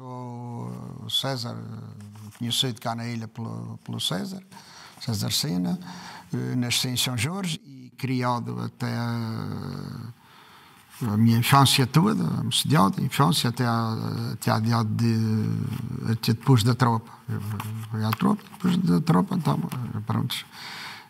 Sou César, conhecido cá na ilha pelo, pelo César, César Sena, eh, nasci em São Jorge e criado até a minha infância toda, a Mocedialde, infância até, a, até, a de, até depois da tropa. Foi à tropa, depois da tropa, então, pronto.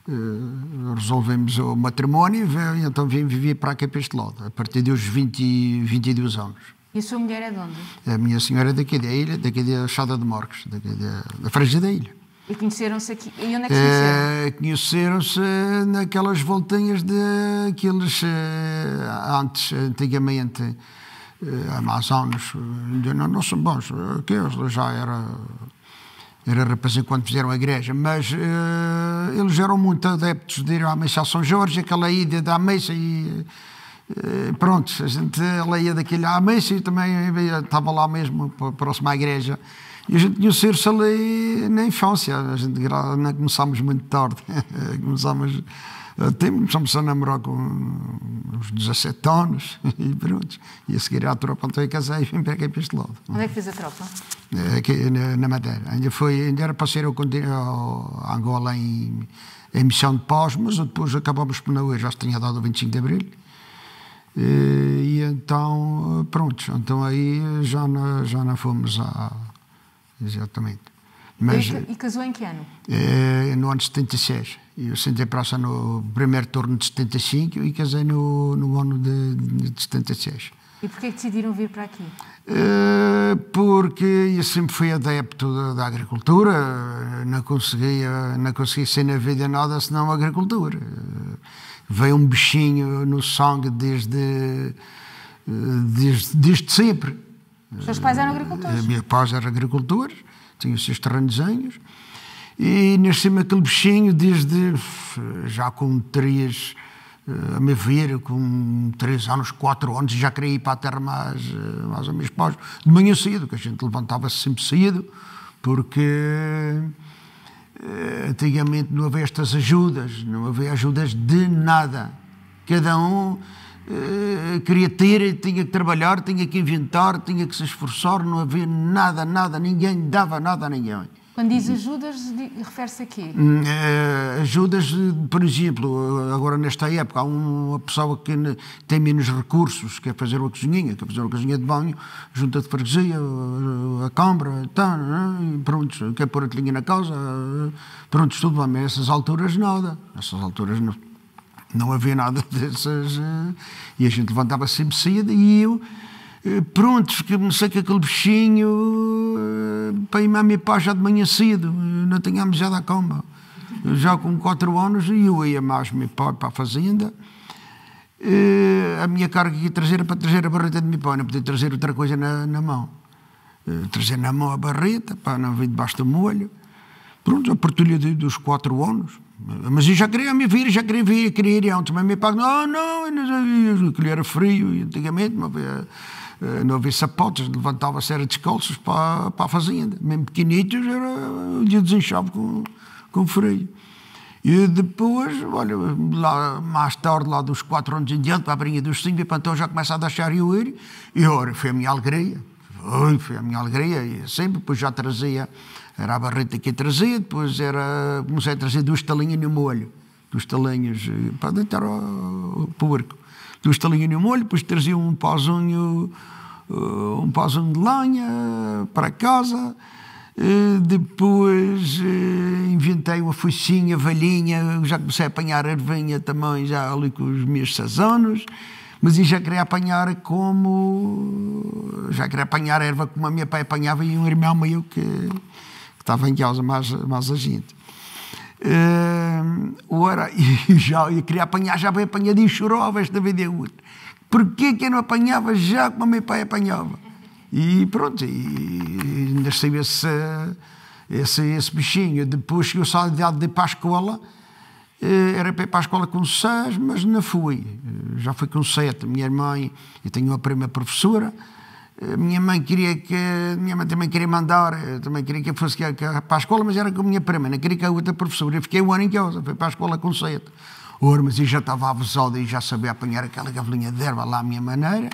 Eh, resolvemos o matrimónio e então vim viver para cá para este lado, a partir dos 20, 22 anos. E a sua mulher é de onde? A minha senhora é daqui da ilha, daqui da Chada de Morcos, daqui da, da Franja da Ilha. E conheceram-se aqui? E onde é que se conheceram? É, conheceram-se naquelas voltinhas daqueles eh, antes, antigamente, eh, amazonas. Não, não são bons, aqueles já era era rapazinho quando fizeram a igreja, mas uh, eles eram muito adeptos de ir à missa São Jorge, aquela ida da missa e eh, pronto, prontos, a gente leia daquele à missa e também estava lá mesmo, próximo à igreja. E a gente tinha o Circe ali na infância, a gente não começámos muito tarde, começámos, eh, começámos a namorar com uns 17 anos e pronto. E a seguir à tropa, então eu casei e vim para aqui para este lado. Onde é que fiz a tropa? Eh, aqui na, na Madeira, ainda, foi, ainda era para ser ao, ao Angola em, em Missão de Paz, mas depois acabámos por não, eu já tinha dado o 25 de Abril. E, e, então, pronto, então aí já não, já não fomos a. Exatamente. Mas, e, e casou em que ano? É, no ano de 76. Eu sentei praça no primeiro turno de 75 e casei no, no ano de, de 76. E porquê é que decidiram vir para aqui? Eh, porque eu sempre fui adepto da, da, agricultura, não conseguia, não conseguia ser na vida nada senão agricultura veio um bichinho no sangue desde, desde, desde sempre. Os seus pais eram agricultores? Eh, meus pais eram agricultores, tinham os seus terrenozinhos. E nasci-me aquele bichinho desde já com três, eh, a me ver, com três anos, quatro anos, já queria ir para a terra mais, eh, mais ou menos pós. De manhã cedo, que a gente levantava-se sempre cedo, porque eh, antigamente não havia estas ajudas, não havia ajudas de nada. Cada um eh, queria ter, tinha que trabalhar, tinha que inventar, tinha que se esforçar, não havia nada, nada, ninguém dava nada a ninguém. Quando diz uhum. ajudas refere-se a quê? Hum, eh, ajudas, por exemplo, agora nesta época, há uma pessoa que tem menos recursos, quer fazer uma cozinha, quer fazer uma cozinha de banho, junta de freguesia, eh, a câmara, tá, né, pronto, quer pôr a telinha na casa, eh, pronto, tudo bem, mas essas alturas nada, essas alturas não, não havia nada dessas, e a gente levantava sempre cedo e eu eh, prontos, que não sei que aquele bichinho eh, para ir à minha pá já de manhã cedo, eh, não tínhamos já da cama. Já com quatro anos, e eu ia mais meu pai para a fazenda. a minha carga aqui trazer para trazer a barreta de meu pai, não podia trazer outra coisa na, na mão. trazer na mão a barreta, para não vir debaixo do molho. Pronto, a partilha de, dos quatro anos. Mas eu já queria me vir, já queria vir, queria ir antes. mas meu pai, não, não, eu, eu, frio eu, eu, eu, eh, não havia sapatos, levantava-se, era descalços para, para a fazenda. Mesmo pequenitos, era, lhe desinchava com, com freio. E depois, olha, lá, mais tarde, lá dos quatro anos em diante, para a brinha dos cinco, e então já começa a deixar eu ir. E, ora, foi a minha alegria. Foi, foi a minha alegria. E sempre, depois já trazia, era a barreta que trazia, depois era, comecei a trazer duas talinhas no molho, duas talinhas eh, para deitar o, ao porco do estalinho no molho, depois trazia um pauzinho, eh, um pauzinho de lenha para casa. Eh, depois eh, inventei uma focinha, velhinha, já comecei a apanhar ervinha também, já ali com os meus seis anos mas e já queria apanhar como já queria apanhar erva como a minha pai apanhava e um irmão meu que, que estava em casa mais, mais a gente Uh, ora, e já eu queria apanhar, já bem e chorava esta vida e a outra. Porquê que eu não apanhava já como meu pai apanhava? E pronto, e nasceu esse, esse, esse bichinho. Depois que eu saí de, de páscoa eh, era para ir para a escola com seis, mas não fui. Eh, já fui com sete. Minha mãe, eu tenho uma prima professora, a minha mãe queria que. Minha mãe também queria mandar, eh, também queria que eu fosse para a escola, mas era com a minha prima, não queria que a outra professora. Eu fiquei um ano em casa, fui para a escola com sete. Ora, mas eu já estava avisado e já sabia apanhar aquela gavelinha de erva lá à minha maneira.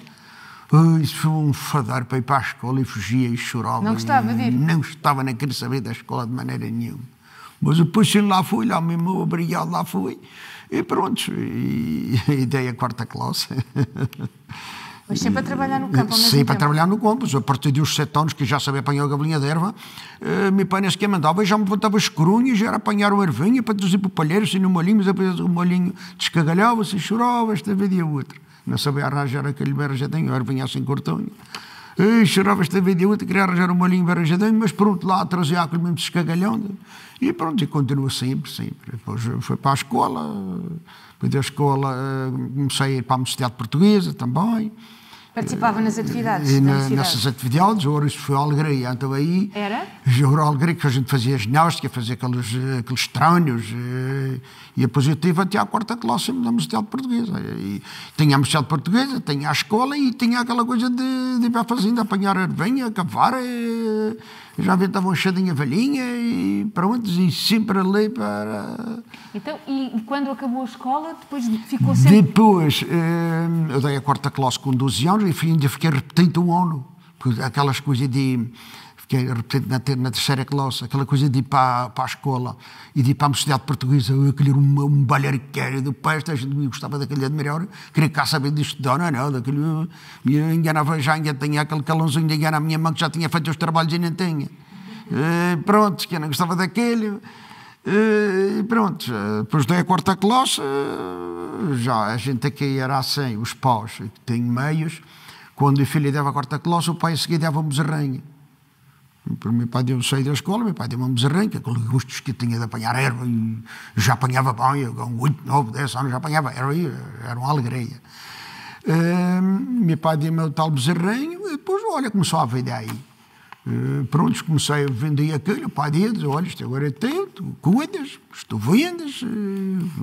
isso foi um fadar para ir para a escola e fugia e chorava. Não gostava de ir? Não gostava, nem queria saber da escola de maneira nenhuma. Mas depois sim, lá fui, lá mesmo obrigado, lá fui. E pronto, e, e dei a quarta classe. Mas sempre a trabalhar no campo, ao Sempre tempo. a trabalhar no campo. A partir dos sete anos, que já sabia apanhar a galinha de erva, eh, me parece que mandava, já me botava as corunhas, era apanhar o ervinho para trazer para o palheiro, assim, no molinho, mas depois o molhinho descagalhava-se, chorava, esta vez e a outra. Não sabia arranjar aquele berro, já tenho ervinha assim, cortonho e cheirava esta vida e outra, queria arranjar um olhinho barajadenho, mas pronto, lá trazia aquele mesmo escagalhão. E pronto, e continua sempre, sempre. Depois foi para a escola, depois da escola eh, comecei a ir para a Universidade Portuguesa também. Participava nas atividades? E na, nessas atividades, ouro, isso foi alegria. Então aí. Era? Ouro alegria, que a gente fazia ginástica, fazia aqueles, aqueles treinos. Eh, e, e a positiva até à quarta classe na Universidade Portuguesa. E, tinha a Universidade Portuguesa, tinha a escola e tinha aquela coisa de, de ir para a fazenda, apanhar ervinha, cavar. E, eh, já estavam chadinha velhinha e para onde e sempre ali para. Então, e quando acabou a escola, depois ficou sempre. Depois, eh, eu dei a quarta classe com 12 anos e ainda fiquei repetindo um ano. Aquelas coisas de que repetente na, na, terceira classe, aquela coisa de ir para, para a escola e de ir para a sociedade portuguesa, eu queria um, um do peste, a gente gostava daquele de melhor, queria cá saber de estudar, não, não, daquele me enganava já, ainda tinha aquele calãozinho de enganar a minha mãe que já tinha feito os trabalhos e nem tinha. E, eh, pronto, que eu não gostava daquele. E eh, pronto, eh, depois dei a quarta classe, já a gente aqui era assim, os paus, que têm meios. Quando o filho dava a quarta classe, o pai em seguida dava-me zerranho. Para meu pai, eu saí da escola, meu pai deu uma mesarranca, aqueles gostos que tinha de apanhar erva, e já apanhava bem, eu, com 8, 9, 10 anos já apanhava erva, era uma alegria. Uh, meu pai deu-me o tal bezerrinho e depois, olha, começou a vender aí. Uh, pronto, comecei a vender aquilo, o pai diz, olha, isto agora é teu, tu cuidas, tu vendes, uh,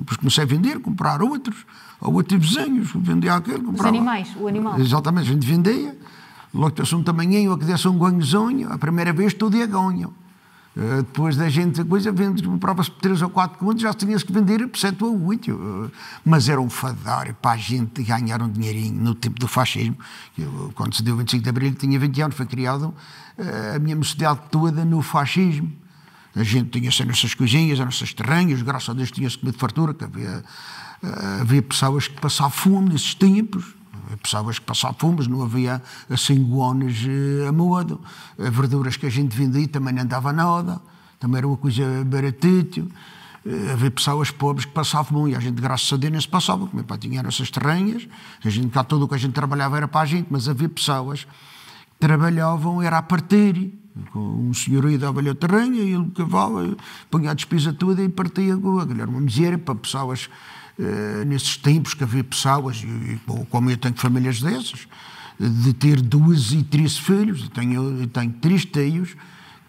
depois comecei a vender, comprar outros, ou outros vizinhos, vendia aquilo, comprava. Os animais, o animal. Exatamente, a gente vendia logo que um tamanhinho, ou é, que desse um ganhozonho, a primeira vez todo dia ganho. Uh, eh, depois da gente, a coisa vende, comprava-se por 3 ou 4 contos, já tinha-se que vender por 7 ou 8. Uh, eh, mas era um fadar para a gente ganhar um dinheirinho no tempo do fascismo. Eu, quando se deu 25 de Abril, tinha 20 anos, foi criado uh, a minha mocidade toda no fascismo. A gente tinha as nossas coisinhas, as nossas terranhas, graças a Deus tinha-se comido fartura, que havia, havia pessoas que passavam fome nesses tempos pessoas que passavam fumas, não havia assim guones eh, a moado. Eh, verduras que a gente vendia também andava na oda, também era uma coisa baratito. Eh, havia pessoas pobres que passavam e a gente, graças a Deus, nem se passava, porque meu pai tinha essas terrenhas, a gente, cá tudo o que a gente trabalhava era para a gente, mas havia pessoas que trabalhavam, era a partir, um senhor ia dar lhe a terrenha e ele cavava, punha a despesa toda e partia com aquilo. Era uma miséria para pessoas eh, nesses tempos que havia pessoas, e, e, como eu tenho famílias dessas, de ter duas e três filhos, eu tenho, eu tenho três tios,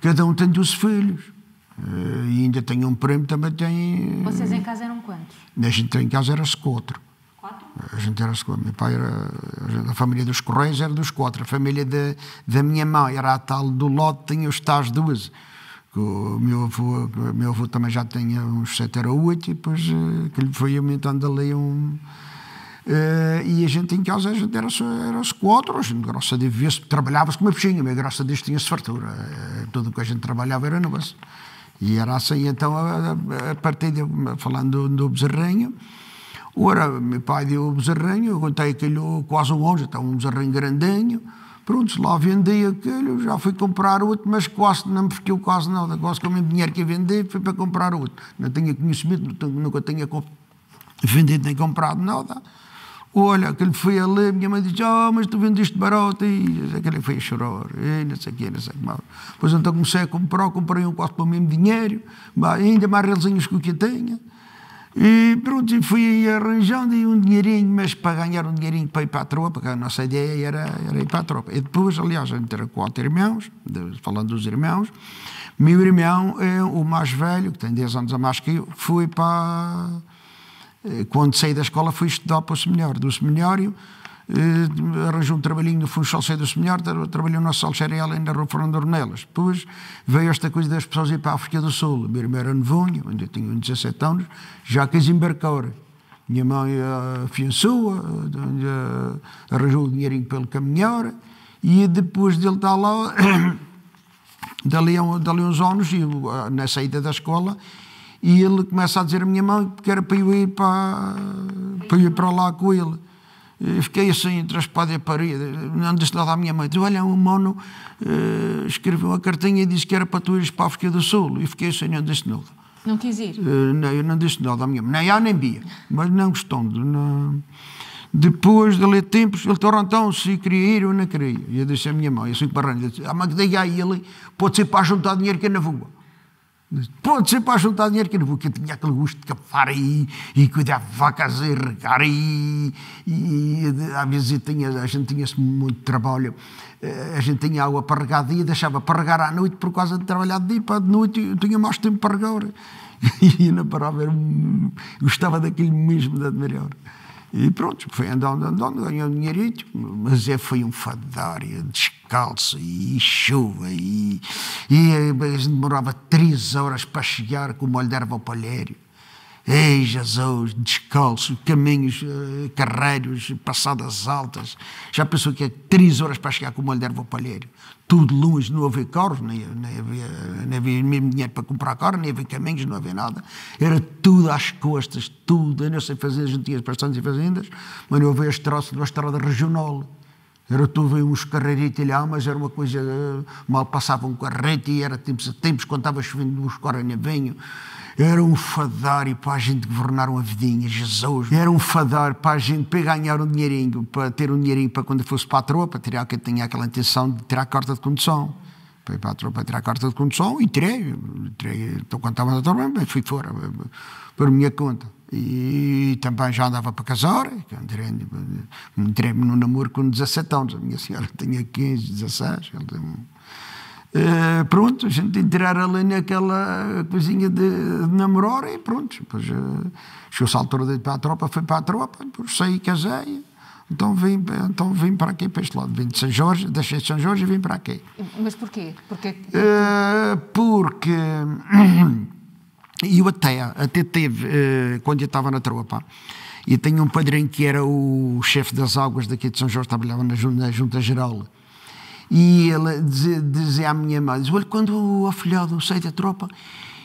cada um tem 12 filhos. Uh, e ainda tenho um primo também tem. Eh, Vocês em casa eram quantos? A gente em casa era-se quatro. Quatro? A gente era quatro. Meu pai era. A família dos Correios era dos quatro. A família da minha mãe era a tal do lote, tinha os tais duas que o meu avô, meu avô também já tinha uns 7 ou 8 e depois eh, que lhe foi aumentando ali um... Uh, e a gente em casa a gente era-se era quatro, a gente grossa de vez trabalhava-se com uma peixinha, mas a Deus tinha-se fartura. Uh, tudo o que a gente trabalhava era negócio. E era assim, então, a, a partir de, falando do, do bezerrinho, ora, meu pai deu o bezerrinho, eu contei aquilo quase um longe, então um bezerrinho grandinho, Prontos, lá vendi aquele, já fui comprar outro, mas quase não eu quase nada. Quase com o mesmo dinheiro que vendi, fui para comprar outro. Não tinha conhecimento, nunca tinha vendido nem comprado nada. Olha, aquele foi ali, minha mãe disse, ah, oh, mas tu vendiste barato, e aquele foi a chorar, e não sei o que, não sei o que Pois então comecei a comprar, comprei um quase para o mesmo dinheiro, ainda mais realzinhos que o que eu tinha. E pronto, fui arranjando um dinheirinho, mas para ganhar um dinheirinho para ir para a tropa, porque a nossa ideia era, era ir para a tropa. E depois, aliás, entre gente era quatro irmãos, de, falando dos irmãos, meu irmão, é o mais velho, que tem 10 anos a mais que eu, fui para. Eh, quando saí da escola, fui estudar para o seminário. Do seminário, Uh, arranjou um trabalhinho no Funchal Sei do Senhor, trabalhou no nosso Alxerial ainda na Rua Fernando Ornelas. Depois veio esta coisa das pessoas ir para a África do Sul. A minha irmã era nevonha, onde eu tinha 17 anos, já quis embarcar. Minha mãe eh, afiançou, eh, arranjou o dinheirinho pelo caminhar e depois dele estar lá, dali, dali uns anos, ah, na saída da escola, e ele começa a dizer à minha mãe que era para eu ir para, para, eu ir para lá com ele fiquei assim entre a espada e a parede, não disse nada à minha mãe. Diz, olha, o Mono uh, escreveu uma cartinha e disse que era para tu ires para a África do Sul. E fiquei assim, não disse nada. Não quis ir? Uh, não, eu não disse nada à minha mãe. Nem A nem via, Mas não gostando. Não... Depois de ler tempos, ele tornou então se queria ir ou não queria. E eu disse à minha mãe, assim para a ah, mãe, diga a ele, pode ser para juntar dinheiro que eu não vou. Pronto, sempre para juntar dinheiro, que porque eu tinha aquele gosto de capar aí e cuidar de vacas e regar aí. E, e às vezes tinha, a gente tinha muito trabalho. Eh, a gente tinha água para regar de dia, deixava para regar à noite por causa de trabalhar de dia. Para de noite eu tinha mais tempo para regar. E na parava, gostava daquilo mesmo, da melhor. E pronto, tipo, foi andando, andando, ganhou dinheirito, tipo, mas é, foi um fadário, descalço, e chuva, e, e a gente demorava três horas para chegar com o molho de erva ao palheiro. Ei, Jesus, descalço, caminhos eh, carreiros, passadas altas. Já pensou que é três horas para chegar com o mulher ao palheiro? Tudo longe, não havia carro, nem, nem, havia, nem havia mesmo dinheiro para comprar carro, nem havia caminhos, não havia nada. Era tudo às costas, tudo. Eu não sei fazer, a gente tinha bastantes fazendas, mas não havia troço de uma estrada regional. Era tudo uns carreiritos lá, mas era uma coisa. Eh, mal passava um carrete e era tempos a tempos, quando estava chovendo, uns coranha vinho. Era um fadário para a gente governar uma vidinha, Jesus. Era um fadário para a gente para ganhar um dinheirinho, para ter um dinheirinho para quando fosse para a tropa, tirar, que tinha aquela intenção de tirar a carta de condução. Para para a tropa tirar a carta de condução, e tirei então, quando estava a tropa, fui fora, por minha conta. E também já andava para casar, entrei, entrei no namoro com 17 anos. A minha senhora tinha 15, 16, ele tinha Uh, pronto, a gente tem que tirar ali naquela coisinha de, de namorar e pronto. Depois, uh, chegou-se a altura de ir para a tropa, fui para a tropa, depois saí, casei. Então vim, então vim para aqui, para este lado. Vim de São Jorge, deixei de São Jorge e vim para aqui. Mas porquê? Porquê? Uh, porque eu até, até teve, uh, quando eu estava na tropa, e tenho um padrinho que era o chefe das águas daqui de São Jorge, trabalhava na, na Junta Geral e ele dizia, dizia à minha mãe: diz, Olha, quando o afilhado sai da tropa.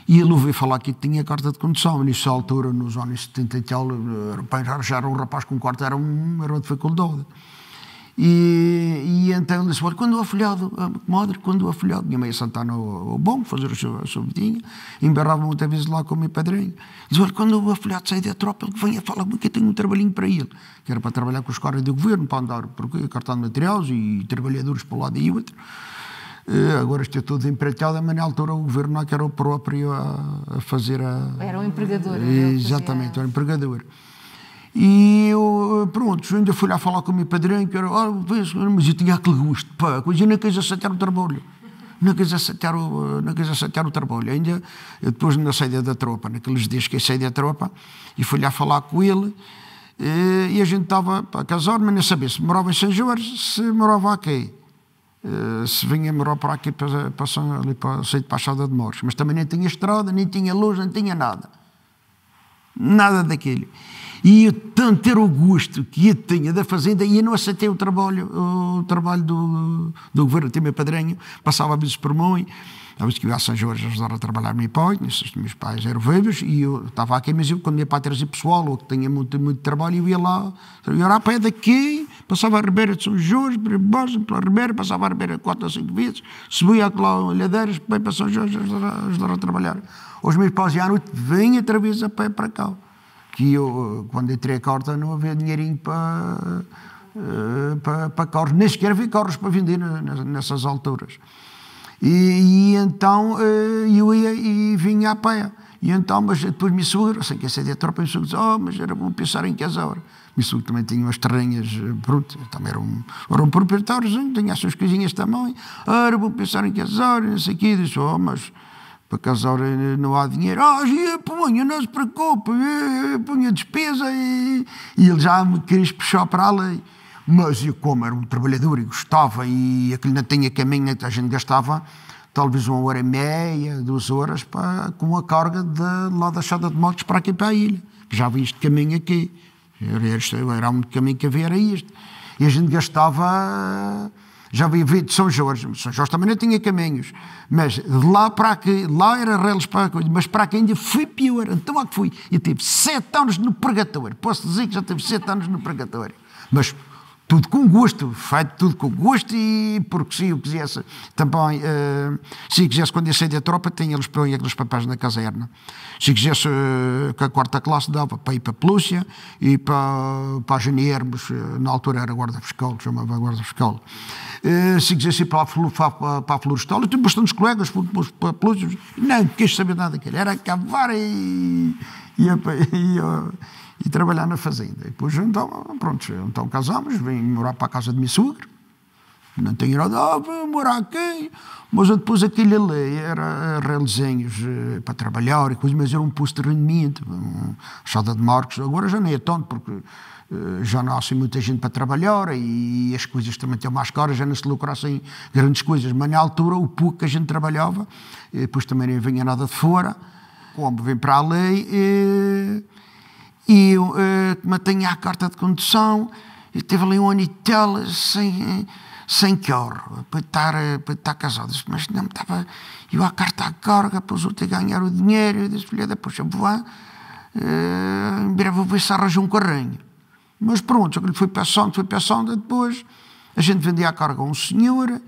E ele ouviu falar que tinha carta de condução. nessa altura, nos anos 70 e tal, já era um rapaz com quarto, era, um, era uma dificuldade. E, e então ele disse: Olha, quando o afilhado, madre, ah, quando o afilhado, minha mãe Santana ao bom, fazer a sua vidinha, embarrava muitas vezes lá com o meu padrinho. Diz: Olha, quando o afilhado sai da tropa, ele vem a falar que eu tenho um trabalhinho para ele, que era para trabalhar com os caras do governo, para andar por cartão de materiais e trabalhadores para um lado e outro. Eh, agora é tudo empreitada, mas na altura o governo não é era o próprio a, fazer a. Era um empregador. Exatamente, era um empregador. E eu, pronto, ainda fui lá falar com o meu padrinho, que era, oh, mas eu tinha aquele gosto, pá, coisa, eu não quis aceitar o trabalho. Não quis aceitar o, não quis aceitar o trabalho. Ainda, eu depois na saída da tropa, naqueles dias que eu saí da tropa, e fui lá falar com ele, e, eh, e a gente estava a casar, mas não sabia se morava em São Jorge, se morava aqui. Uh, se vinha morar para aqui, para, para, ali para, sair de Baixada de Mouros. Mas também nem tinha estrada, nem tinha luz, nem tinha nada. Nada daquilo. E eu tanto ter o gosto que eu tinha da fazenda, e eu não aceitei o trabalho, o trabalho do, do governo meu Padrinho, passava avisos vezes por mim, às vezes que eu ia a São Jorge ajudar a trabalhar meu pai, meus pais eram velhos, e eu estava aqui, mas eu, quando meu pai trazia pessoal, ou que tinha muito, muito trabalho, eu ia lá, eu lá a pé daqui, passava a Ribeira de São Jorge, para Boston, pela Ribeira, passava a Ribeira quatro ou cinco vezes, subia lá Olhadeiras, bem para São Jorge ajudar, ajudar a trabalhar. Os meus pais à noite vinham outra vez a pé para cá, que eu, quando entrei a Corta não havia dinheirinho para, eh, para, para carros, nem sequer havia carros para vender nessas alturas. E, e então eh, eu ia e vinha à paia. E então, mas depois me sogro, sem que ser é de tropa, me sogro disse, oh, mas era bom pensar em que as horas Me sogro também tinha umas terrinhas, eh, brutas, também era um, era um proprietário, tinha as suas coisinhas também. Ah, era bom pensar em as hora, não sei o quê. Disse, oh, mas para as horas eh, não há dinheiro. Ah, oh, punha, não se preocupe, punha despesa. E, e ele já me quis puxar para a lei. Mas eu, como era um trabalhador e gostava e aquilo não tinha caminho, a gente gastava talvez uma hora e meia, duas horas, para, com a carga de, lá da Chada de motos para aqui para a ilha. Que já havia este caminho aqui. Era, este, era um caminho que havia, era este. E a gente gastava. Já havia vindo de São Jorge. São Jorge também não tinha caminhos. Mas de lá para aqui, lá era reles para a coisa, mas para aqui ainda fui pior. Então há é que fui. E tive sete anos no purgatório. Posso dizer que já tive sete anos no purgatório. Mas tudo com gosto, feito tudo com gosto e porque se eu quisesse também, uh, se eu quisesse quando eu saí da tropa, tinha eles põem aqueles papéis na caserna. Se eu quisesse uh, que a quarta classe dava para ir para a Pelúcia e para, para janeirmos, eh, na altura era guarda fiscal, chamava guarda fiscal. Uh, se quisesse ir para a, para, para a florestal, eu tinha bastantes colegas para a polícia, não quis saber nada daquilo, era cavar e, e, e, e e trabalhar na fazenda. E depois, então, pronto, então casámos, vim morar para a casa de minha sogra, não tenho nada, ah, vou morar aqui. Mas eu depois aquele ali era redesenhos eh, para trabalhar e coisas, mas era um posto de rendimento, chada de marcos. Agora já nem é tanto, porque eh, já não há assim muita gente para trabalhar e as coisas também estão mais caras, já não se lucra assim grandes coisas. Mas na altura, o pouco que a gente trabalhava, depois também não vinha nada de fora, como vem para a lei. E e eu uh, a carta de condução. E teve ali um ano e sem, eh, sem queorro para estar, eh, para estar casado. Disse, mas não estava. Eu a carta à carga para os outros ganhar o dinheiro. Eu disse, filha, puxa, vou lá, em breve vou ver se arranjo um carrinho. Mas pronto, eu foi passando, foi passando. Depois a gente vendia a carga a um senhor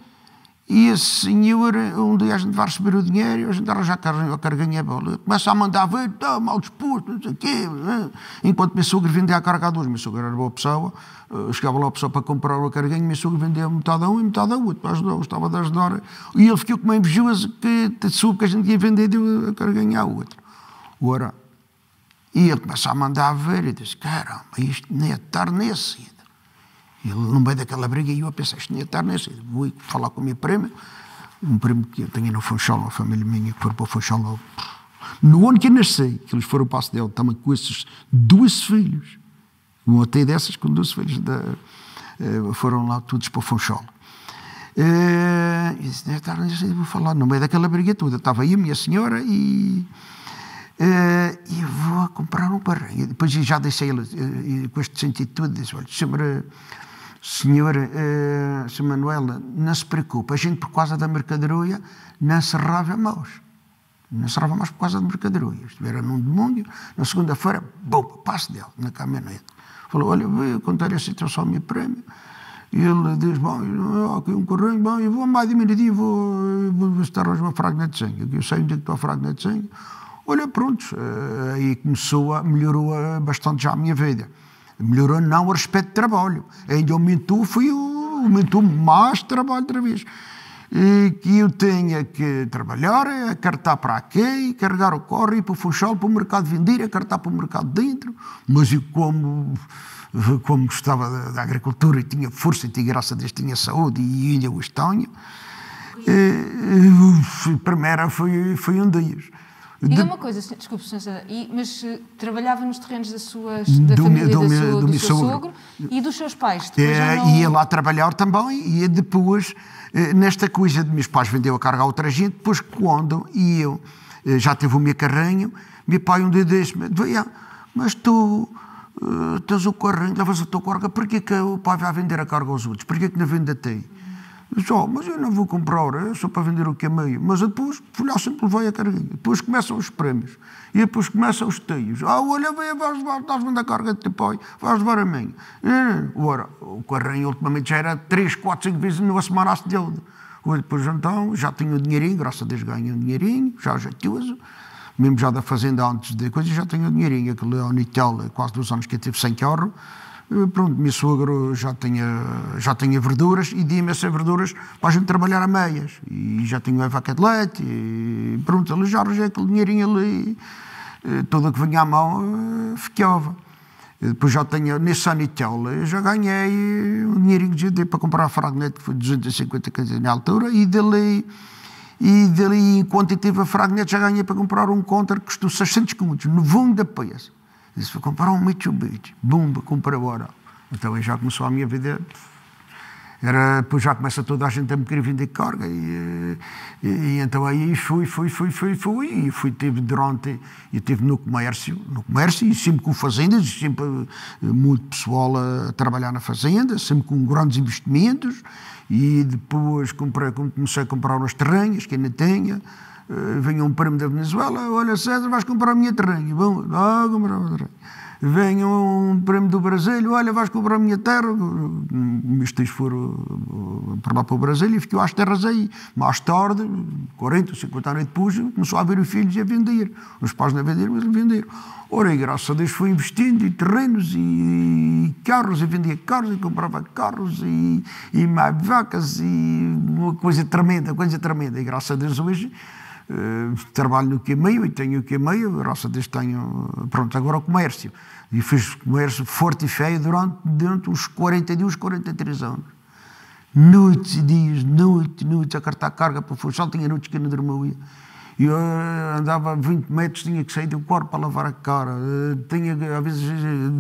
e esse senhor, um dia a gente vai receber o dinheiro, a gente arranja a carganha a bola. Começa a mandar ver, está mal disposto, não sei o quê. Né? Enquanto meu sogro vendia a carga a dois, meu sogro era boa pessoa, eh, chegava lá a pessoa para comprar o carganho, meu sogro vendia metade a um e metade a outro, para ajudar, estava a ajudar. E ele ficou com uma invejosa que soube que a gente ia vender deu a carganha a outro. Ora, e ele começa a mandar ver e disse caramba, isto nem é tarde nem é cedo ele no meio daquela briga, e eu pensei pensar, isto nem estar nessa, né? vou falar com o meu primo, um primo que eu tenho no Funchal, uma família minha que foi para o Funchal, no ano que eu nasci, que eles foram para passo dele também com esses dois filhos, uma até dessas com dois filhos, da, eh, foram lá todos para o Funchal. Uh, e disse, tarde, vou falar no meio daquela briga toda. Estava aí a minha senhora e. Uh, e vou comprar um parreio. Depois já deixei ele uh, com este sentido todo. Disse: olha, chama Senhor eh, Sr. Manuel, não se preocupe, a gente por causa da mercadoria não se rava mãos, Não se rava mais por causa da mercadoria. Estiveram num demônio, na segunda-feira, bom, passo dele na caminhonete. Falou, olha, vou contar a situação ao meu prémio. E ele diz, bom, eu, aqui um correio, bom, eu vou mais diminuir, vou, vou estar hoje uma fragmento de sangue. Eu sei onde é que estou a fragmento de sangue. Olha, pronto, eh, aí começou a, melhorou eh, bastante já a minha vida. Melhorou não o respeito de trabalho. Ainda aumentou, foi o, aumentou mais trabalho outra vez. E que eu tenha que trabalhar, a é cartar para aqui, carregar o corre, ir para o Funchal, para o mercado vender, a é cartar para o mercado dentro. Mas eu como como gostava da, da, agricultura e tinha força e tinha graça desde tinha saúde e ainda o tenho. Eh, eh, primeira foi, foi um dias. Diga de... uma coisa, desculpe, Sra. mas eh, trabalhava nos terrenos da, sua, da do família meu, do, da sua, do, do, seu sogro, e dos seus pais. é, não... Ia lá trabalhar também e depois, eh, nesta coisa de meus pais vendeu a carga a outra gente, depois quando e eu eh, já teve o meu carrinho, meu pai um dia disse-me, ah, mas tu tens o carrinho, levas a tua carga, porquê que o pai vai vender a carga aos outros? Porquê que não vende a ti? disse, oh, mas eu não vou comprar hora, eu para vender o que é meio. Mas depois, lá sempre vai a carguinha. Depois começam os prémios. E depois começam os teios. Ah, olha, bem, vais levar, estás vendo a carga de teu vais levar a minha. ora, o carrinho ultimamente já era 3, 4, 5 vezes no semana de ouro. Depois então, já tenho o dinheirinho, graças a Deus ganho o dinheirinho, já jeitoso. Mesmo já da fazenda antes de coisa, já tenho o dinheirinho. Aquele é Unitel, é quase dois anos que eu tive sem carro. Eh, pronto, meu sogro já tinha, já tinha verduras e dia-me essas verduras para a gente trabalhar a meias. E já tinha uma vaca de leite, e pronto, ali já arranjei aquele dinheirinho ali, eh, tudo que vinha à mão, eh, ficava. Depois já tenho, nesse ano e já ganhei um dinheirinho de dia para comprar a Fragnete, que foi 250 quilos na altura, e dali, e dali enquanto eu tive a Fragnete, já ganhei para comprar um contra que custou 600 contos, no vão da peça. Disse, vou comprar um Mitsubishi. Bumba, compra agora. Então aí já começou a minha vida. Era, pois já começa toda a gente a me querer vender carga. E, e, e então aí fui, fui, fui, fui, fui. E fui, tive durante, e tive no comércio, no comércio, e sempre com fazendas, sempre eh, muito pessoal a trabalhar na fazenda, sempre com grandes investimentos. E depois comprei, comecei a comprar umas terrenhos que ainda tenho. Uh, venha um primo da Venezuela, olha César, vais comprar a minha terrinha. Bom, ah, comprar a terrinha. Venha um prêmio do Brasil, olha, vais comprar a minha terra. Estes foram eh, para lá para o Brasil e ficou às terras aí. Mais tarde, 40, 50 anos depois, começou a ver os filhos e a vender. Os pais não venderam, mas venderam. Ora, e graças a Deus foi investindo em terrenos e, carros, e vendia carros, e comprava carros, e, e mais vacas, e uma coisa tremenda, coisa tremenda. E graças a Deus hoje eh, trabalho no Q-Meio e tenho o Q-Meio, Roçadas tenho, pronto, agora o comércio. E fiz comércio forte e feio durante, durante uns 42, 43 anos. Noites e dias, noite, noite, a cartar carga para o Funchal, tinha noites que não dormia e eu eh, andava 20 metros, tinha que sair do corpo para lavar a cara. Eh, tinha às vezes,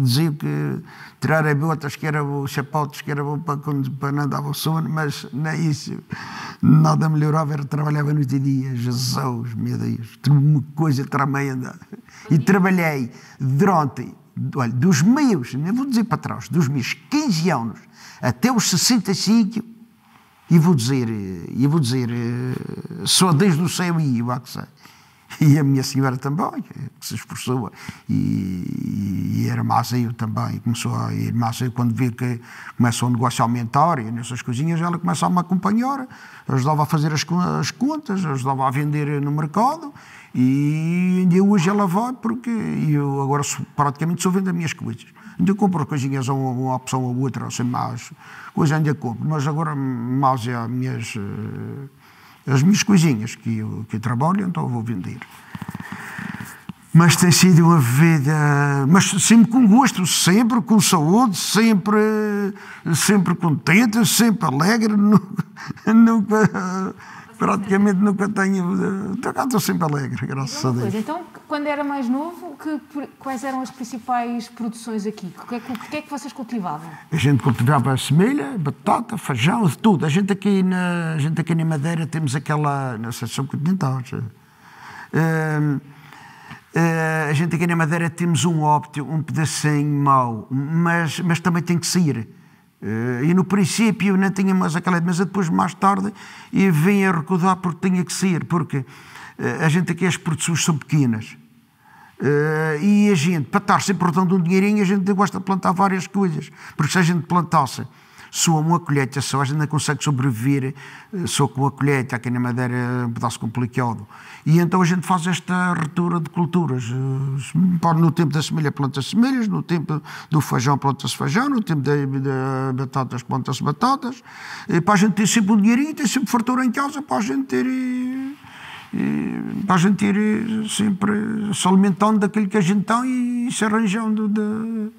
dizia que tirar a botas, que era o chapotes, que era bom para, para não dar o sono, mas nem isso. Nada melhorava, era trabalhava noite e dia. Jesus, meu Deus, uma coisa tremenda. E trabalhei durante, olha, dos meus, nem vou dizer para trás, dos meus 15 anos até os 65 e vou dizer, e vou dizer, só desde o céu e o que sei. E a minha senhora também, que se esforçou, e, e era massa eu também, começou a ir massa eu quando viu que começou o negócio a aumentar e nessas coisinhas, ela começava a me acompanhar, ajudava a fazer as, as contas, ajudava a vender no mercado, e ainda hoje ela vai porque eu agora praticamente só vendo as minhas coisas ainda compro coisinhas a uma opção ou outra, sem mais coisa ainda compro, mas agora mais é as minhas, eh, as minhas coisinhas que eu, que eu trabalho, então vou vender. Mas tem sido uma vida, mas sempre com gosto, sempre com saúde, sempre, sempre contente, sempre alegre, nunca, nunca praticamente nunca tenho. Eh, estou sempre alegre, graças a Deus. Pois, Então, quando era mais novo, que, quais eram as principais produções aqui? O que, é que, que, é que vocês cultivavam? A gente cultivava semelha, batata, feijão, de tudo. A gente aqui na, a gente aqui na Madeira temos aquela. na seção continental. Uh, uh, a gente aqui na Madeira temos um óptimo um pedacinho mau, mas, mas também tem que sair eh, e no princípio não tinha mais aquela, mas depois, mais tarde, e vim a recordar porque tinha que ser, porque eh, a gente aqui as produções são pequenas. Eh, e a gente, para estar sempre portando um dinheirinho, a gente gosta de plantar várias coisas, porque se a gente plantasse sou uma colheita só, a gente não consegue sobreviver eh, só com a colheita, aqui na Madeira é um pedaço complicado. E então a gente faz esta retura de culturas. Eh, no tempo da semelha planta-se semelhas, no tempo do feijão planta-se feijão, no tempo da, batatas planta-se batatas, para a gente ter sempre um dinheirinho, ter sempre fartura em casa, para a gente ter... E, eh, para a gente ir sempre se alimentando daquilo que a gente tem e se arranjando de,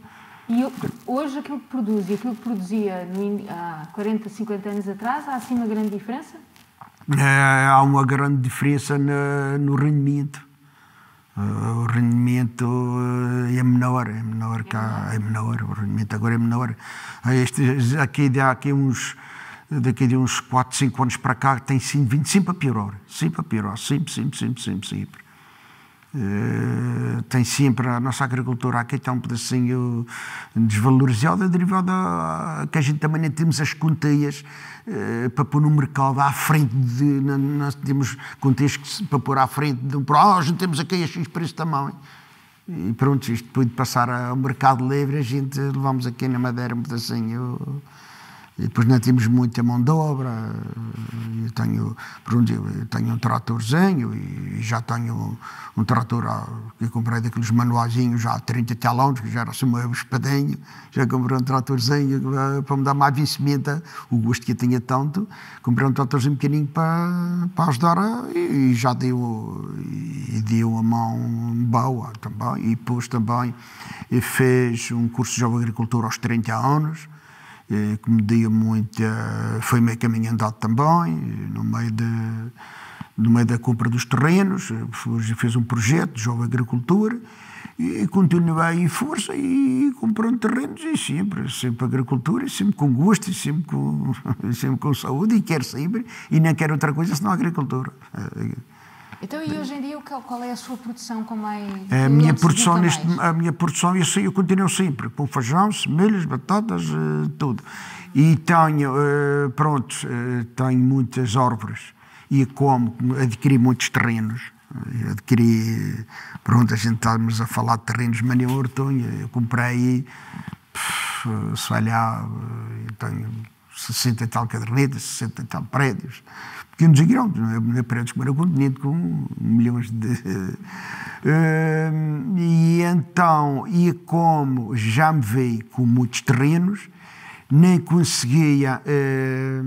e hoje aquilo que produz e aquilo que produzia no, há 40, 50 anos atrás, há assim uma grande diferença? É, há uma grande diferença no, no rendimento. Uh, o rendimento eh, é menor, é menor cá, é menor, o rendimento agora é menor. Este, aqui, aqui uns, daqui de uns 4, 5 anos para cá tem sido vindo sempre a piorar, sempre a piorar, sempre, sempre, sempre, sempre, sempre. Eh, tem sempre a nossa agricultura aqui está um pedacinho desvalorizada derivada da que a gente também não temos as quantias uh, para pôr no mercado à frente de, não, temos quantias para pôr à frente de um ah, oh, temos aqui a X preço também e pronto, isto depois de passar ao mercado livre a gente levamos aqui na Madeira um pedacinho e depois não temos muita mão de obra. Eu tenho, pronto, eu tenho um tratorzinho e já tenho um, um trator que comprei daqueles manuazinhos já há 30 talões, que já era assim meu espadinho. Já comprei um tratorzinho eh, para me dar mais vicimenta, o gosto que eu tinha tanto. Comprei um tratorzinho pequenininho para, para ajudar a, e, e, já deu, e deu a mão boa também. E depois também fez um curso de jovem agricultor aos 30 anos eh, que me deu muita. Eh, foi meio caminho andado também, no meio de, no meio da compra dos terrenos, eh, fez um projeto de jovem agricultura e continuei em força e comprando terrenos e sempre, sempre agricultura, e sempre com gosto, sempre com, sempre com saúde e quero sempre e não quero outra coisa senão agricultura. Então, e hoje em dia, é qual é a sua produção? Como é, a, minha produção neste, a minha produção, eu, eu continuo sempre com feijão, semelhas, batatas, eh, tudo. E tenho, eh, pronto, eh, tenho muitas árvores e como adquiri muitos terrenos. Adquiri, pronto, a gente estávamos a falar de terrenos de Maria Hortunha, eu comprei, se lá, tenho 60 e tal cadernetas, 60 e tal prédios pequenos não é prédios como era continente, com milhões de. Uh, e então, e como já me veio com muitos terrenos, nem conseguia eh,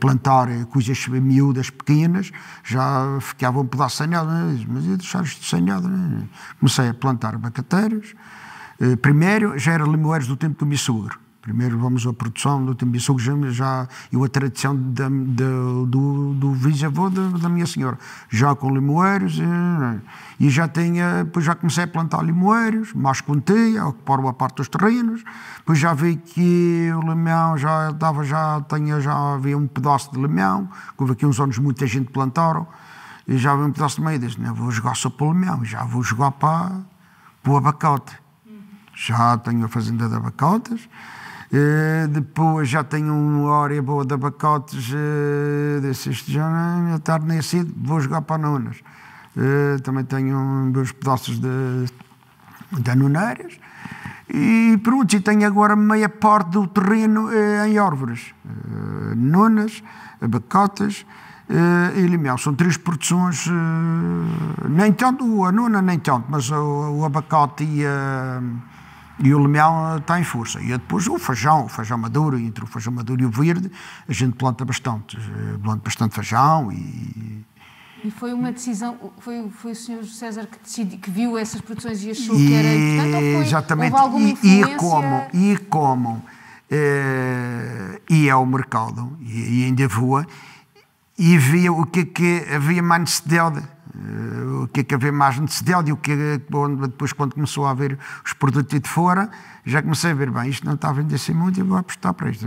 plantar coisas miúdas pequenas, já ficava um pedaço sanhado, né? mas ia deixar isto sanhado. É? Né? Comecei a plantar abacateiros. primeiro já era limoeiros do tempo do meu Primeiro vamos à produção do Tambiçu, já e a tradição do, do bisavô da, da, minha senhora, já com limoeiros, e, eh, e já tinha, pois já comecei a plantar limoeiros, mais a ocupar uma parte dos terrenos, pois já vi que o limão já dava, já tinha, já havia um pedaço de limão, que houve aqui uns anos muita gente plantaram, e já havia um pedaço de meio, disse, não vou jogar só para o limão, já vou jogar para, para o abacate. Uhum. Já tenho a fazenda de abacates, eh, depois já tenho uma hora boa de abacotes, uh, desse este já tarde nem cedo, vou jogar para a Nunas. Uh, eh, também tenho meus pedaços de, de Anuneiras. E pronto, e tenho agora meia parte do terreno uh, em árvores. Uh, Nunas, abacotes uh, e Limel. São três produções, nem tanto a Nuna, nem tanto, mas o, o abacote e a e o lamel está eh, em força. E é depois o feijão, o feijão maduro, entre o feijão maduro e o verde, a gente planta bastante, eh, planta bastante feijão e... E foi uma decisão, foi, foi o senhor César que, decidi, que viu essas produções e achou e, que era importante? Ou foi, exatamente. Houve alguma influência? E, e como, e como, eh, é uh, ao mercado, e ainda voa, e via o que, é que havia mais necessidade eh, o que é que havia mais no sedial e o que é, depois quando começou a haver os produtos de fora, já comecei a ver, bem, isto não está a vender assim muito, eu vou apostar para isto.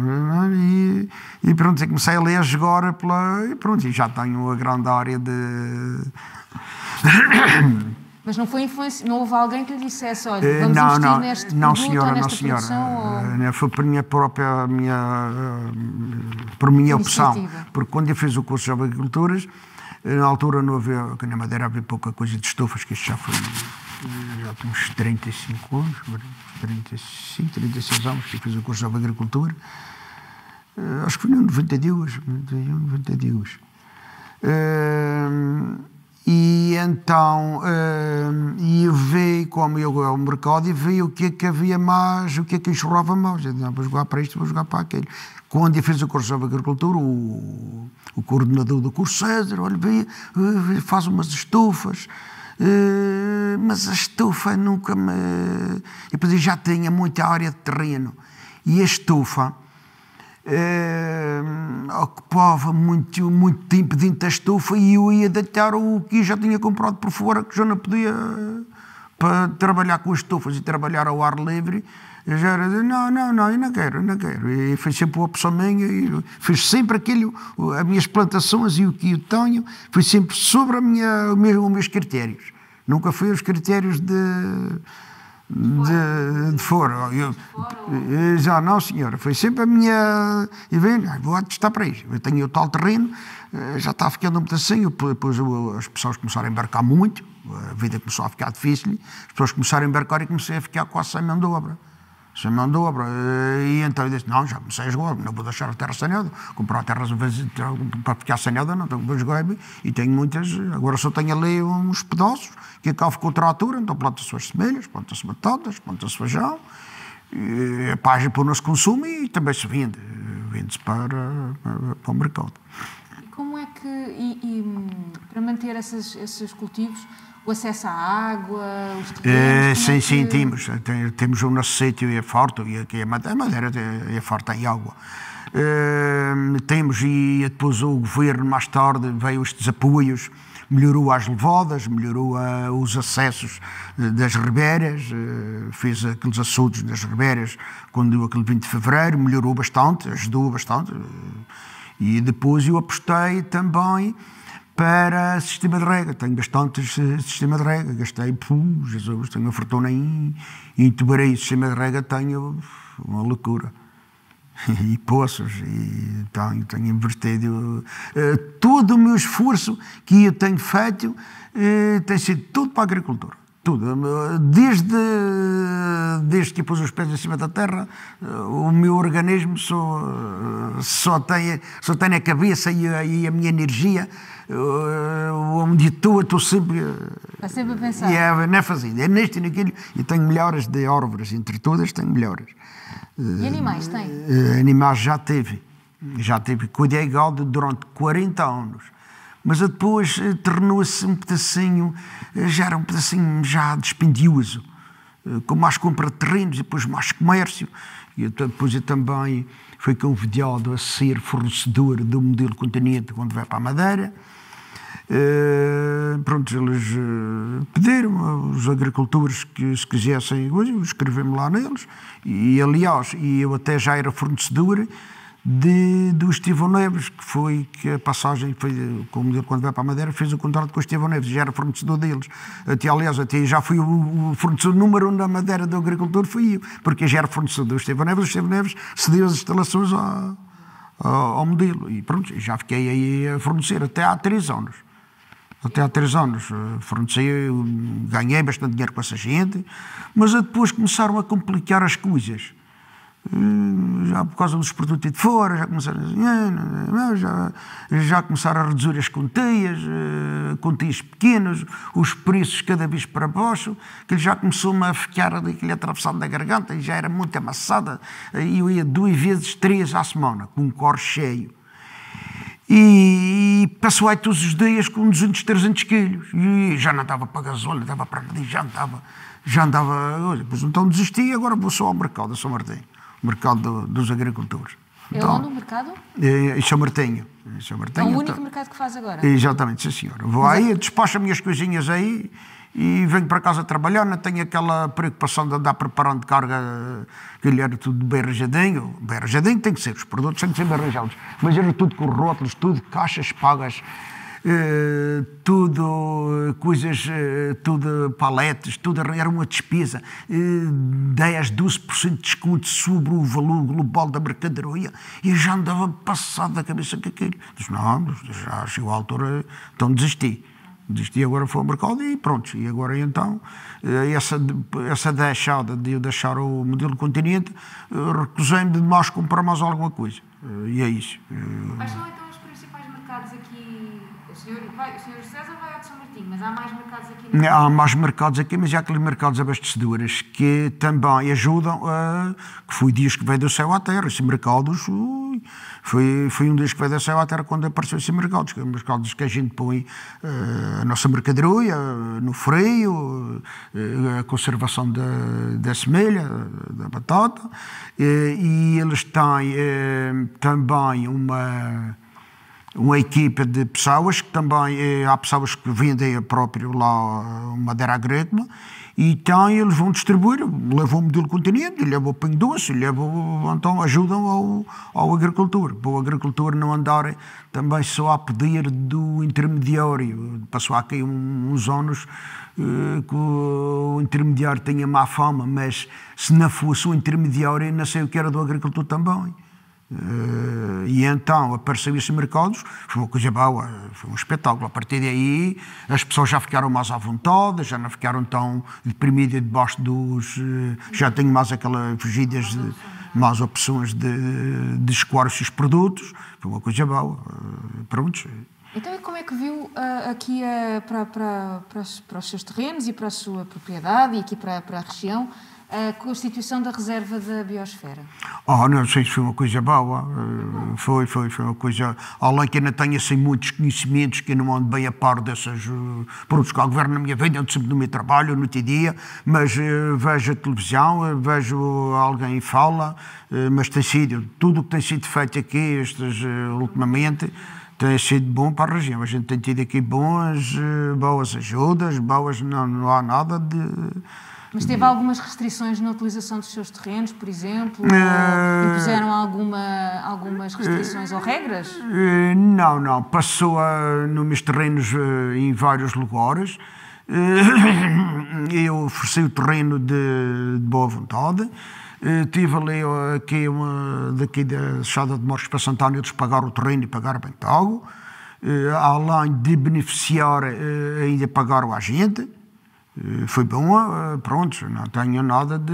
E, e pronto, e comecei a ler agora pela, e pronto, e já tenho a grande área de... Mas não foi influência, não houve alguém que lhe dissesse, olha, eh, vamos não, investir não, neste não, produto senhora, ou nesta não, senhora. Produção, ou... Eh, foi por minha própria, minha, por minha opção. Porque quando eu fiz o curso de agriculturas, na altura não havia, na Madeira havia pouca coisa de estufas, que isto já foi já tem uns 35 anos, 35, 36 anos que fiz o curso de agricultura. Eh, acho que foi em 92, dias, 91, 90 dias. E então hum, e veio, como eu ao mercado, e veio o que é que havia mais, o que é que enxurrava mais. Eu disse, vou jogar para isto, vou jogar para aquilo. Quando eu fiz o curso de agricultura, o, o coordenador do curso, César, olha, veio, faz umas estufas. Uh, mas a estufa nunca me. Eu já tinha muita área de terreno. E a estufa eh, ocupava muito, muito tempo dentro da estufa e eu ia deitar o que já tinha comprado por fora, que já não podia eh, para trabalhar com as estufas e trabalhar ao ar livre. Eu já era dizer, não, não, não, eu não quero, eu não quero. E foi sempre uma opção minha, e fiz sempre aquilo, as minhas plantações e o que eu tenho, foi sempre sobre a minha, os meus critérios. Nunca foi os critérios de de, de fora. Eu, eh, já não, senhora. Foi sempre a minha. E vem, ah, vou testar para isso. Eu tenho o tal terreno, eh, já está ficando muito assim. Depois as pessoas começaram a embarcar muito, a vida começou a ficar difícil. As pessoas começaram a embarcar e comecei a ficar quase sem mão de obra se mandou eh, e então eu disse, não, já comecei a jogar, não vou deixar a terra saneada, comprar a terra para ficar saneada, não, tenho dois e tenho muitas, agora só tenho ali uns pedaços, que cá ficou altura então planta-se as semelhas, planta-se batatas, planta-se feijão, e eh, a página para o nosso consumo e também se vende, vende-se para, para, para o mercado. E como é que, e, e para manter esses, esses cultivos, o acesso à água? É, sim, é que... sim, temos. Eh, temos o nosso sítio é forte, e aqui é a Madeira é forte em água. Uh, temos, e depois o governo, mais tarde, veio estes apoios, melhorou as levadas, melhorou uh, os acessos das ribeiras, uh, fez aqueles açudes das ribeiras quando deu aquele 20 de fevereiro, melhorou bastante, ajudou bastante. E depois eu apostei também para sistema de rega. Tenho bastantes sistema de rega. Gastei, pum, Jesus, tenho uma fortuna em, em Tubarei. Sistema de rega tenho uma loucura. E poços, e tenho, tenho invertido. Eh, todo o meu esforço que eu tenho feito eh, tem sido tudo para a agricultura. Tudo. Desde, desde que pus os pés em cima da terra, eh, o meu organismo só, só, tem, só tem a cabeça e a, e a minha energia o homem de tu, estou sempre. Está sempre a pensar. E é na é fazenda, é neste e naquilo. E tenho melhores de árvores, entre todas tenho melhores E animais tem? Eh, eh, animais já teve. Já teve. Cuidei gado durante 40 anos. Mas depois eh, tornou-se um pedacinho, já era um pedacinho já dispendioso. Com mais compra de terrenos, depois mais comércio. E depois eu também fui convidado a ser fornecedor do modelo continente quando vai para a Madeira. Eh, pronto, eles eh, pediram aos agricultores que se quisessem, escrevemos lá neles, e aliás, e eu até já era fornecedor de, do Estevão Neves, que foi que a passagem, foi, como ele quando vai para a Madeira, fez o contrato com o Estevão Neves, já era fornecedor deles. Até, aliás, até já fui o, o fornecedor número um da Madeira do agricultor, fui eu, porque já era fornecedor do Estevão Neves, o Estevão Neves cedeu as instalações ao, ao, ao modelo, e pronto, já fiquei aí a fornecer até há três anos até há três anos. Eh, forneci, ganhei bastante dinheiro com essa gente, mas depois começaram a complicar as coisas. Eh, já por causa dos produtos de fora, já começaram a, ah, já, já começaram a reduzir as quantias, eh, quantias pequenas, os preços cada vez para baixo, que já começou a ficar aquele atravessado da garganta, e já era muito amassada, e eu ia duas vezes, três à semana, com um cor cheio e, e passo aí todos os dias com 200, 300 quilos. E já não estava para gasóleo, estava para já andava, já andava. Olha, pois então desisti e agora vou só ao mercado de São Martinho, mercado do, dos agricultores. É então, é onde o mercado? Em é, é São Martinho. é o único tá. mercado que faz agora? Exatamente, sim senhora. Vou aí, despacho as minhas coisinhas aí e venho para casa trabalhar, não tenho aquela preocupação de andar preparando carga, que lhe era tudo bem arranjadinho. Bem arranjadinho tem que ser, os produtos têm que ser bem arranjados. Mas era tudo com rótulos, tudo, caixas pagas, eh, tudo, coisas, eh, tudo paletes, tudo era uma despesa. 10, eh, 12% de desconto sobre o valor global da mercadoria. E já andava passado da cabeça com aquilo. Diz, não, já chegou a altura, então desisti. Disto, e agora foi ao mercado e pronto. E agora então, eh, essa, essa deixada de eu deixar o modelo continente, eh, recusei-me de mais comprar mais alguma coisa. Eh, e é isso. Quais são então os principais mercados aqui? O senhor, vai, o senhor César vai ao de São Martinho, mas há mais mercados aqui? No... Há mais mercados aqui, mas há aqueles mercados abastecedores que também ajudam, a, que foi dias que vem do céu à terra, esses mercados. Ui, foi, foi um dos que padeceu até quando apareceu esse mercado. Os é mercados que a gente põe uh, a nossa mercadoria eh, no freio, uh, eh, a conservação da, da semelha, da batata, e eles têm também uma uma equipa de pessoas que também há pessoas que vendem a próprio lá madeira agrícola então eles vão distribuir, levam o modelo continente, levam o pão doce, levam, então ajudam ao, ao agricultor, para o agricultor não andar também só a pedir do intermediário. Passou aqui uns anos eh, que o intermediário tinha má fama, mas se não fosse o intermediário, não sei o que era do agricultor também. Eh, e então apareceu esses mercados, foi uma coisa boa, foi um espetáculo. A partir daí as pessoas já ficaram mais à vontade, já não ficaram tão deprimidas debaixo dos. Eh, já tenho mais aquelas fugidas de mais opções de, de escoar os seus produtos, foi uma coisa boa. Eh, pronto. Então, e como é que viu aqui para, para, para, os, para, os, seus terrenos e para a sua propriedade e aqui para, para a região? a constituição da reserva da biosfera? Oh, não sei se foi uma coisa boa. Eh, foi, foi, foi uma coisa. Além que ainda tenho assim muitos conhecimentos que eu não ando bem a par dessas. Eh, produtos que o governo na minha vida, ando sempre no meu trabalho, no teu dia, mas eh, vejo a televisão, vejo alguém fala, mas tem sido, tudo o que tem sido feito aqui estes, ultimamente tem sido bom para a região. A gente tem tido aqui boas, boas ajudas, boas, não, não há nada de mas teve uhum. algumas restrições na utilização dos seus terrenos, por exemplo? Uh, impuseram alguma, algumas restrições uh, ou regras? Uh, não, não. Passou a, ah, nos terrenos em vários lugares. eu ofereci o terreno de, de boa vontade. Tive ali aqui uma, daqui da Chada de Mores para Santana, Antônio, eles pagaram o terreno e pagaram bem pago. além de beneficiar, ainda pagaram a gente. Eh, foi bom, eh, pronto, não tenho nada de.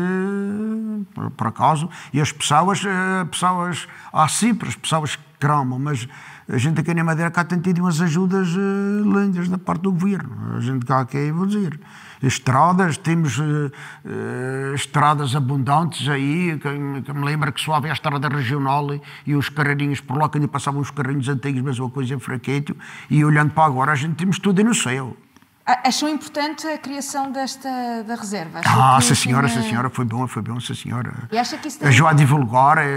Por, por acaso. E as pessoas, eh, pessoas há sempre as pessoas que cramam, mas a gente aqui na Madeira cá tem tido umas ajudas lindas da parte do governo. A gente cá quer vou dizer. Estradas, temos estradas abundantes aí, que, que me lembro que só havia a estrada regional e, e os carreirinhos por lá, que ainda passavam os carrinhos antigos, mas uma coisa em fraquete, E olhando para agora, a gente temos tudo no céu. Achou importante a criação desta da reserva? Achou ah, essa senhora, tinha... essa senhora foi bom, foi bom, essa senhora. E acha que isso tem... Já divulgar eh,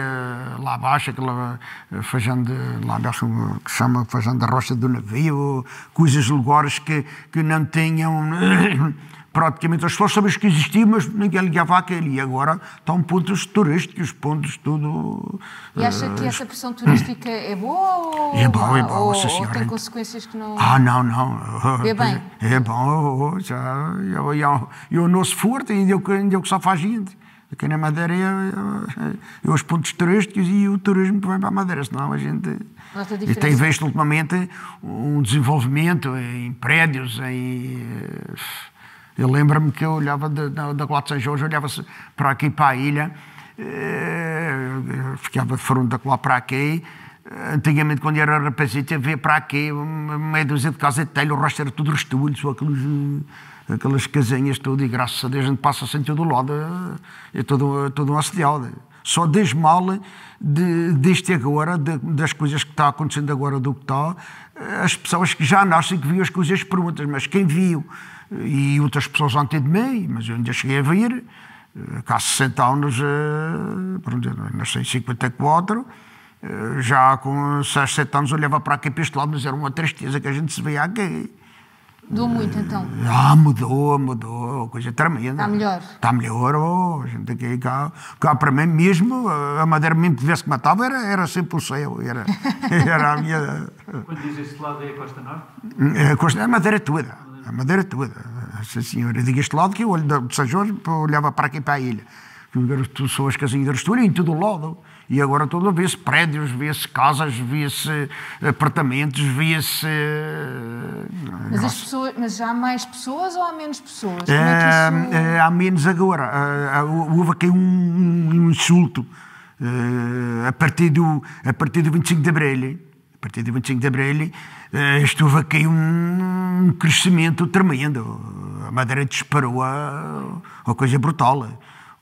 lá abaixo, aquela eh, fazendo, lá abaixo que se chama fazendo a rocha do navio, coisas, lugares que, que não tenham praticamente as pessoas sabiam que existia, mas ninguém ligava àquele. E agora estão pontos turísticos, pontos tudo. E acha uh, que eh, essa pressão turística é boa? É bom, é bom, ou, ou tem consequências que não. Ah, não, não. É bem. É bom, já, eu, eu, eu não se forte, é ainda é o que só faz gente. Aqui na Madeira é, os pontos turísticos e o turismo que vem para a Madeira, senão a gente e tem visto ultimamente um desenvolvimento em prédios, em eu lembro-me que eu olhava da, da, de São Jorge, olhava para aqui, para a ilha, eh, ficava de fronte da para aqui. Antigamente, quando era rapazito, havia para aqui meia dúzia de casa de telha, o resto era tudo restulhos, aqueles, aquelas casinhas todas, e graças a Deus a gente passa sem todo lado, é todo, todo um assediado. Só desde mal de, deste agora, de, das coisas que está acontecendo agora, do que está, eh, as pessoas que já nascem que viu as coisas perguntas, mas quem viu e outras pessoas ontem de mim, mas eu ainda cheguei a vir, eh, cá 60 anos, eh, nasci em 54, eh, já com 6, 7 anos olhava para aqui para este lado, mas era uma tristeza que a gente se via aqui. Mudou muito então? Ah, mudou, mudou, coisa tremenda. Está melhor? Está melhor, oh, a gente aqui, cá, cá para mim mesmo, a madeira mesmo que tivesse que matava era, era sempre o céu, era, era a minha... Quando diz este lado é a Costa Norte? É a, costa, a madeira é toda. A Madeira toda. Sim, senhora. Diga este lado que eu olho de São Jorge, olhava para aqui para a ilha. Que são as casinhas de restauro em todo o lado. E agora toda vez prédios, vê-se casas, vê-se apartamentos, vê-se. Eh, mas, pessoas, mas há mais pessoas ou há menos pessoas? É, é isso... Eh, há menos agora. Houve aqui um, um insulto a partir, do, a partir do 25 de Abril partir de 25 de abril, estuve aqui um crescimento tremendo. A Madeira disparou a, a coisa brutal.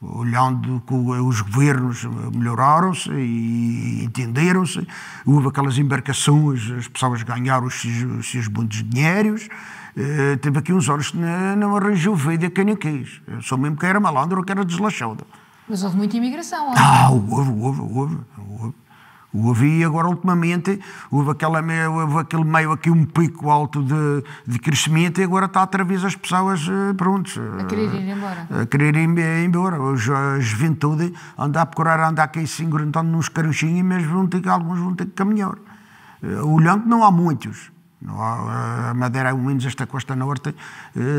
Olhando que os governos melhoraram-se e entenderam-se, houve aquelas embarcações, as pessoas ganharam os seus, os seus bons dinheiros. Eh, teve aqui uns anos que não, não arranjou vida quem não quis. Eu sou mesmo que era malandro ou que era deslachado. Mas houve muita imigração. Ah, houve, houve, houve. houve. Houve agora ultimamente, houve, aquela, houve aquele meio aqui um pico alto de, de crescimento e agora está através as pessoas, eh, prontas. A querer ir embora. Eh, a querer ir embora. A juventude anda a procurar andar aqui se assim, engrantando nos e mas vão ter que, alguns vão ter que caminhar. Eh, Olhando não há muitos. Não há, a Madeira, ao menos esta costa norte,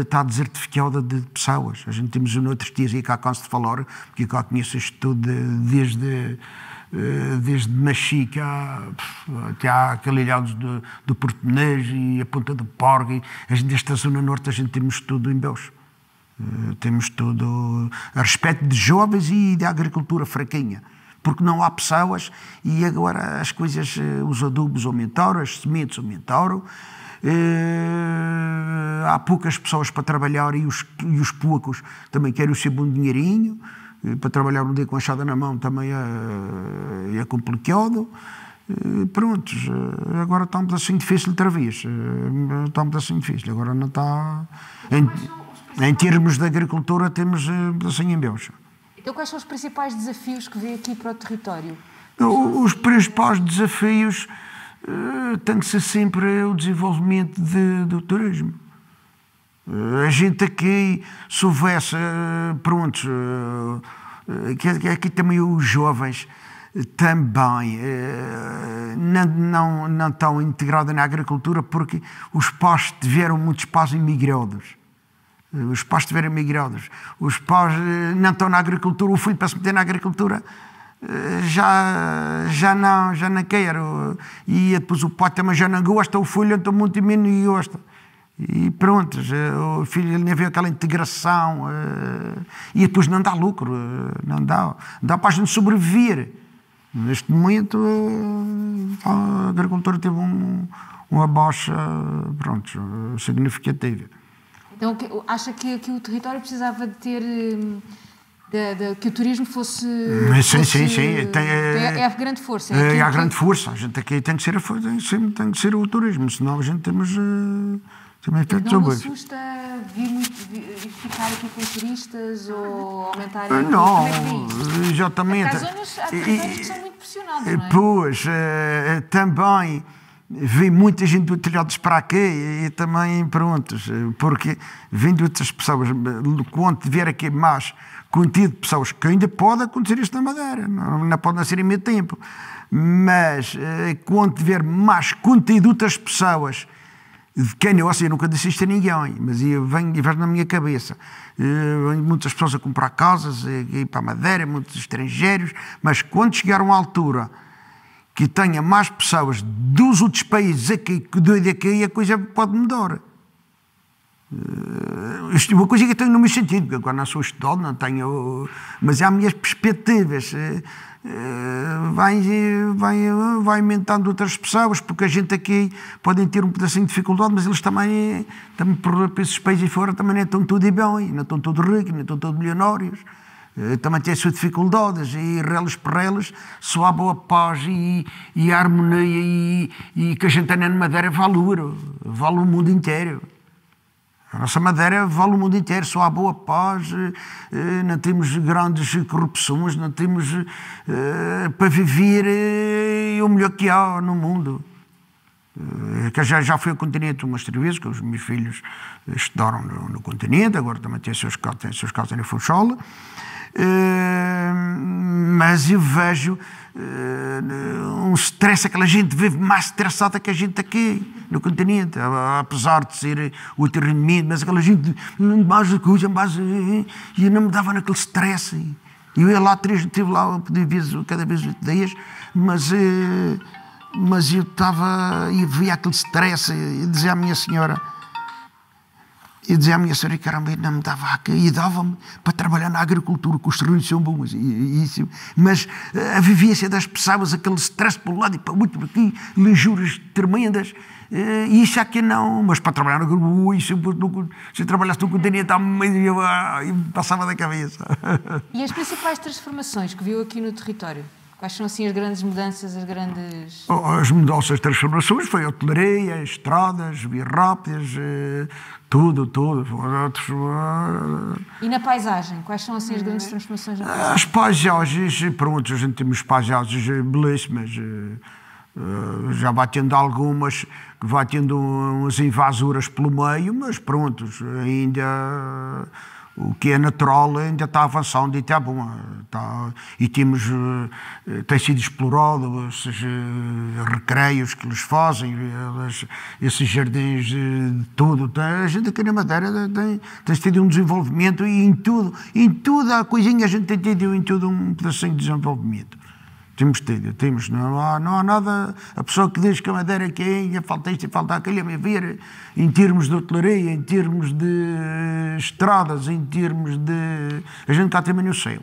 está desertificada de pessoas. A gente temos um outro dias e cá canso de falar, porque cá conheço isto tudo desde eh, desde Machica até à, aquele ilhado de, de Portenês e a Ponta de Porgue. desta zona norte a gente temos tudo em Belcho. Eh, temos tudo a respeito de jovens e de agricultura fraquinha porque não há pessoas e agora as coisas, eh, os adubos aumentaram, as sementes aumentaram, há poucas pessoas para trabalhar e os, e os poucos também querem o seu bom dinheirinho para trabalhar um dia com a enxada na mão também é, é, é complicado. Prontos, agora está um pedacinho difícil outra vez. Eh, está um pedacinho difícil. Agora não está. Em, em termos de agricultura, temos eh, um pedacinho em Belcha. Então, quais são os principais desafios que vê aqui para o território? Os principais desafios eh, têm que ser sempre o desenvolvimento de, do turismo. A gente aqui, se houvesse, eh, pronto, eh, aqui também os jovens também eh, não, não, não estão integrados na agricultura porque os pais tiveram muitos pais imigrados. Os pais tiveram imigrados. Os pais não estão na agricultura, o filho para se meter na agricultura já, já não, já não quero. E depois o pai também já não gosta, o filho então muito menos gosta e pronto, o filho ele nem vê aquela integração. Eh, e depois não dá lucro, eh, não dá, dá para a gente sobreviver. Neste momento, a eh, agricultura teve um, uma baixa pronto, significativa. Então, acha que, que o território precisava de ter hum, de, de, que o turismo fosse. Sim, fosse, sim, sim. Tem, é, é a é grande força. É, é a grande força. A gente aqui tem que ser, tem, tem que ser o turismo, senão a gente temos. Eh, também não me assusta vir, vir, ficar aqui com turistas ou aumentar ah, a Não, é exatamente. Há zonas, há zonas que são muito pressionadas. Não é? Pois, uh, também vi muita gente do telhados para aqui e, e também prontos, porque vindo outras pessoas, quando vier aqui mais contido de pessoas que ainda pode acontecer isto na Madeira, não, não pode nascer em meio tempo, mas eh, quando tiver mais conteúdo de pessoas de quem eu, eu nunca disse isto a ninguém, mas eu venho, eu na minha cabeça. Eh, muitas pessoas a comprar casas, eh, a ir para a Madeira, muitos estrangeiros, mas quando chegar a uma altura que tenha mais pessoas dos outros países aqui que doida aqui, a coisa pode mudar. Uh, uma coisa que eu tenho no meu sentido, porque agora não sou estudado, não tenho. Mas há minhas perspectivas. Uh, vai, vai, vai aumentando outras pessoas, porque a gente aqui podem ter um pedacinho de dificuldade, mas eles também, também por, por esses países fora, também não estão tudo bem, não estão todos ricos, não estão todos milionários. Uh, também têm suas dificuldades e relas por relas só há boa paz e, e harmonia e, e que a gente tem na Madeira ouro, vale o mundo inteiro. A nossa Madeira vale o mundo inteiro, só há boa paz, eh, não temos grandes corrupções, não temos eh, para viver eh, o melhor que há no mundo. Que já, já fui ao continente umas três vezes, que os meus filhos estudaram no, no continente, agora também têm seus, têm seus casos em Funchal. Mas eu vejo um ah, stress, aquela gente vive mais estressada que a gente aqui no continente, apesar de ser terreno rendimento, mas aquela gente mais coisa, é mais, e não me dava naquele stress. Eu ia lá três, estive lá podia ver cada vez oito dias, mas, eh, mas eu estava, e via aquele stress, e dizia à minha senhora, e dizia à minha senhora que era uma me da vaca e dava-me para trabalhar na agricultura, que os terrenos são bons, e, e isso, mas eh, a vivência das pessoas, aquele stress para um lado e para o outro, aqui, lejuras tremendas, eh, e isso aqui é não, mas para trabalhar na agricultura, isso, não, se trabalhasse no continente, meio, ah, passava da cabeça. E as principais transformações que viu aqui no território? Quais são assim as grandes mudanças, as grandes. Oh, oh, as mudanças, as transformações foi a hotelaria, estradas, vias rápidas, eh, tudo, tudo. E na paisagem, quais são assim as grandes transformações? As paisagens, pronto, a gente temos paisagens eh, belíssimas. Eh, já vai tendo algumas que vai tendo umas invasuras pelo meio, mas pronto, ainda o que é natural ainda está avançando e está bom. Está, e temos, eh, tem sido explorado esses eh, recreios que eles fazem, esses jardins eh, de tudo. a gente aqui na Madeira tem, tem tido um desenvolvimento e em tudo, em tudo a coisinha, a gente tem tido em tudo um pedacinho de desenvolvimento. Temos tido, temos, não há, não há nada. A pessoa que diz que a madeira é que ainda falta isto e falta aquilo, a é me ver, em termos de hotelaria, em termos de eh, estradas, em termos de. A gente cá também no céu.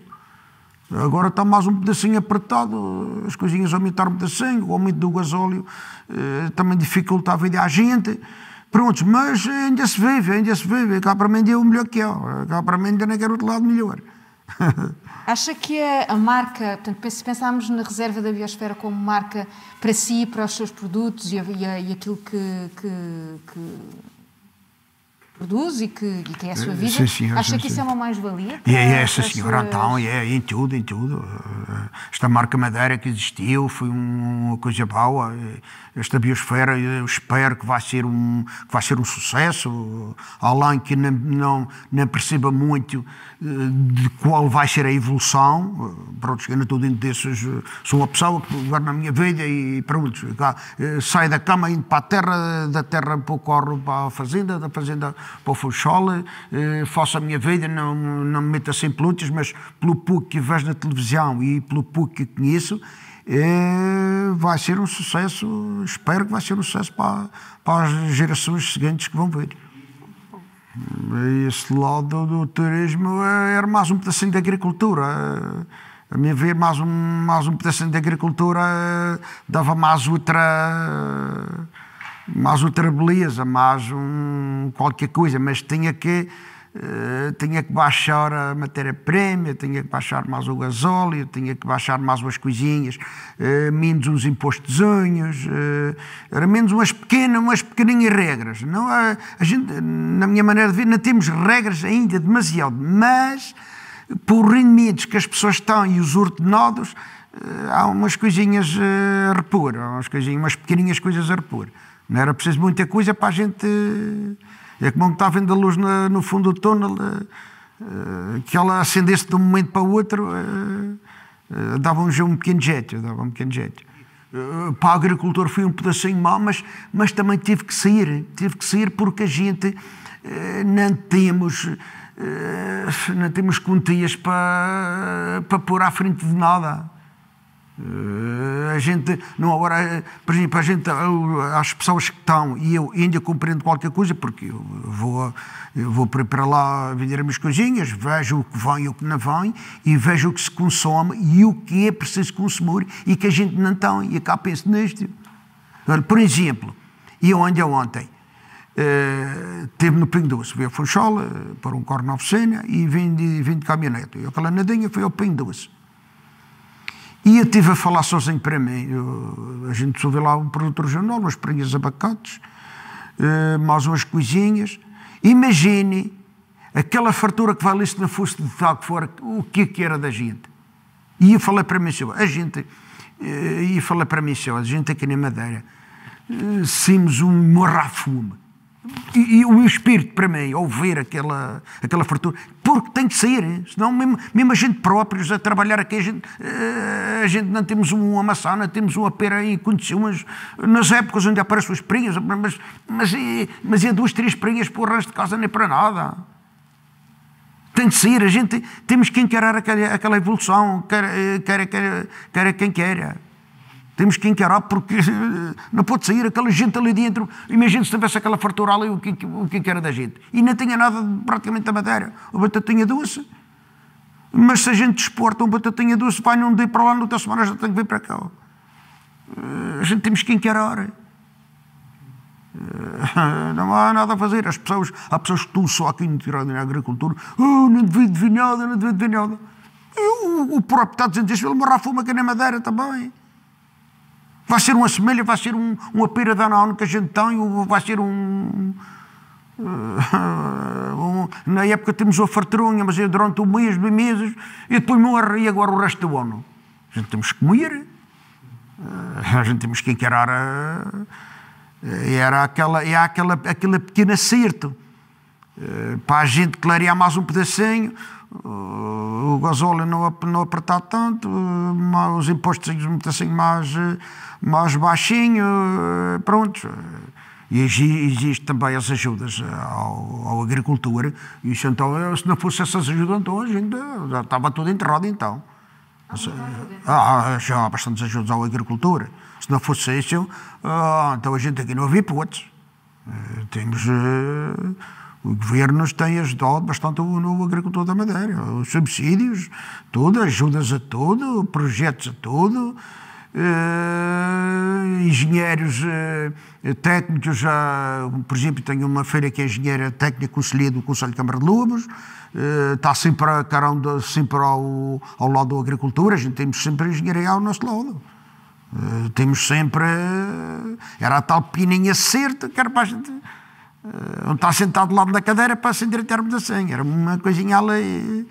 Agora está mais um pedacinho apertado, as coisinhas aumentaram um pedacinho, o aumento do gasóleo eh, também dificulta a vida à gente. Prontos, mas ainda se vive, ainda se vive. Cá para mim é o melhor que é. Cá para mim ainda não quero outro lado melhor. Acha que a, marca, portanto, se pensarmos na reserva da biosfera como marca para si, para os seus produtos e, e, e aquilo que, que, que produz e que, e que é a sua eh, vida. Sim, Acha sim, que isso é uma mais-valia? E é essa, senhora, suas... então, é em tudo, em tudo. Eh, esta marca madeira que existiu foi uma coisa boa. Eh, esta biosfera, eu espero que vai ser um, que vai ser um sucesso. Além que não, não, não perceba muito de qual vai ser a evolução. Pronto, chegando tudo dentro desses. Sou uma pessoa que governa na minha vida e pronto. sai da cama, indo para a terra, da terra para o corro, para a fazenda, da fazenda para o Funchal, eh, faço a minha vida, não, não me meto sem pelotas, mas pelo pouco que vejo na televisão e pelo pouco que conheço, eh, vai ser um sucesso, espero que vai ser um sucesso para, para as gerações seguintes que vão ver. Esse lado do turismo é, era mais um pedacinho da agricultura a minha ver, mais um, mais um pedacinho de agricultura eh, dava mais outra mais outra beleza, mais um, qualquer coisa, mas tinha que, uh, tinha que baixar a matéria-prima, tinha que baixar mais o gasóleo, tinha que baixar mais umas coisinhas, uh, menos uns impostos, uh, eh, era menos umas pequenas, umas pequeninhas regras. Não, a gente, na minha maneira de ver, não temos regras ainda demasiado, mas por rendimentos que as pessoas estão e os ordenados, há umas coisinhas a repor, umas, coisinhas, umas pequeninhas coisas a repor. Não era preciso muita coisa para a gente. É como está vendo a luz na, no fundo do túnel, eh, eh, que ela acendesse de um momento para o outro, eh, dava-nos um pequeno jeito. Dava um pequeno jeito. Para o agricultor foi um pedacinho mau, mas, mas também tive que sair. Tive que sair porque a gente não temos não temos quantias para, para pôr à frente de nada. Eh, a gente, não agora, eh, por exemplo, a gente, eh, as pessoas que estão, e eu ainda compreendo qualquer coisa, porque eu vou, eu vou para lá vender as minhas coisinhas, vejo o que vem e o que não vem, e vejo o que se consome e o que é preciso consumir e que a gente não tem, e cá penso neste Por exemplo, e eu andei ontem, esteve no Pingo Doce, veio a Funchola, para um corno oficina, e vim de, vim de caminhonete. Eu, aquela nadinha, foi ao Pingo Doce. E eu estive a falar sozinho para mim. Eu, a gente soube lá um produtor regional, umas perinhas abacates, uh, mais umas coisinhas. Imagine aquela fartura que vale se não fosse de tal que for o que é que era da gente? E eu falei para mim, senhor, a gente, uh, e falei para mim, senhor, a gente aqui na Madeira, uh, eh, somos um morrafume e, e, o espírito, para mim, ao ver aquela, aquela fortuna porque tem de sair senão mesmo, mesmo a gente próprios a trabalhar aqui, a gente, eh, a gente não temos uma maçã, não temos uma pera e aconteceu umas, nas épocas onde aparecem as perinhas, mas, mas, mas é duas, três perinhas por o resto de casa nem é para nada. Tem de sair a gente temos que encarar aquela, aquela evolução, quer, eh, quer, quer, quer quem queira. Temos que encarar porque eh, não pode sair aquela gente ali dentro. Imagina se tivesse aquela fartura ali, o que, o que é era da gente. E não tinha nada praticamente da matéria. O batatinha doce. Mas se a gente exporta um batatinha doce, vai num dia para lá, na outra semana já tem que vir para cá. Eh, a gente temos que encarar. Eh, não há nada a fazer. As pessoas, há pessoas que estão só aqui na agricultura. Oh, não devia adivinhar nada, não devia adivinhar nada. E o, o próprio está dizendo isso, ele morra a fuma aqui na Madeira também. Vai ser uma semelha, vai ser um, uma pera de ano que a gente tem, vai ser um. Uh, um na época temos a fartrunha, mas é durante um mês, dois meses, e depois morre, e agora o resto do ano. A gente temos que comer, uh, eh, a gente temos que encarar. A, eh, era aquela, é aquela, aquele pequeno acerto. Uh, para a gente clarear mais um pedacinho, o gasóleo não, não apertar tanto, os impostos assim mais, mais baixinho, pronto. E existe também as ajudas ao, ao agricultor. E isso então, se não fosse essas ajudas, então a gente estava tudo enterrado então. Ah, ah, já há bastantes ajudas ao agricultor. Se não fosse isso, ah, então a gente aqui não havia hipótese. Eh, temos... Eh, o governo nos tem ajudado bastante o agricultor da Madeira. Os subsídios, tudo, ajudas a tudo, projetos a tudo. Uh, engenheiros uh, técnicos, já, por exemplo, tenho uma feira que é engenheira técnica conselheira do Conselho de Câmara de Lobos, uh, eh, está sempre, a, sempre ao, ao lado da agricultura, a gente temos sempre a engenharia ao nosso lado. temos sempre. era a tal pininha certa que era para a gente ah, onde está sentado do lado da cadeira para se endireitarmos assim. Era uma coisinha ali.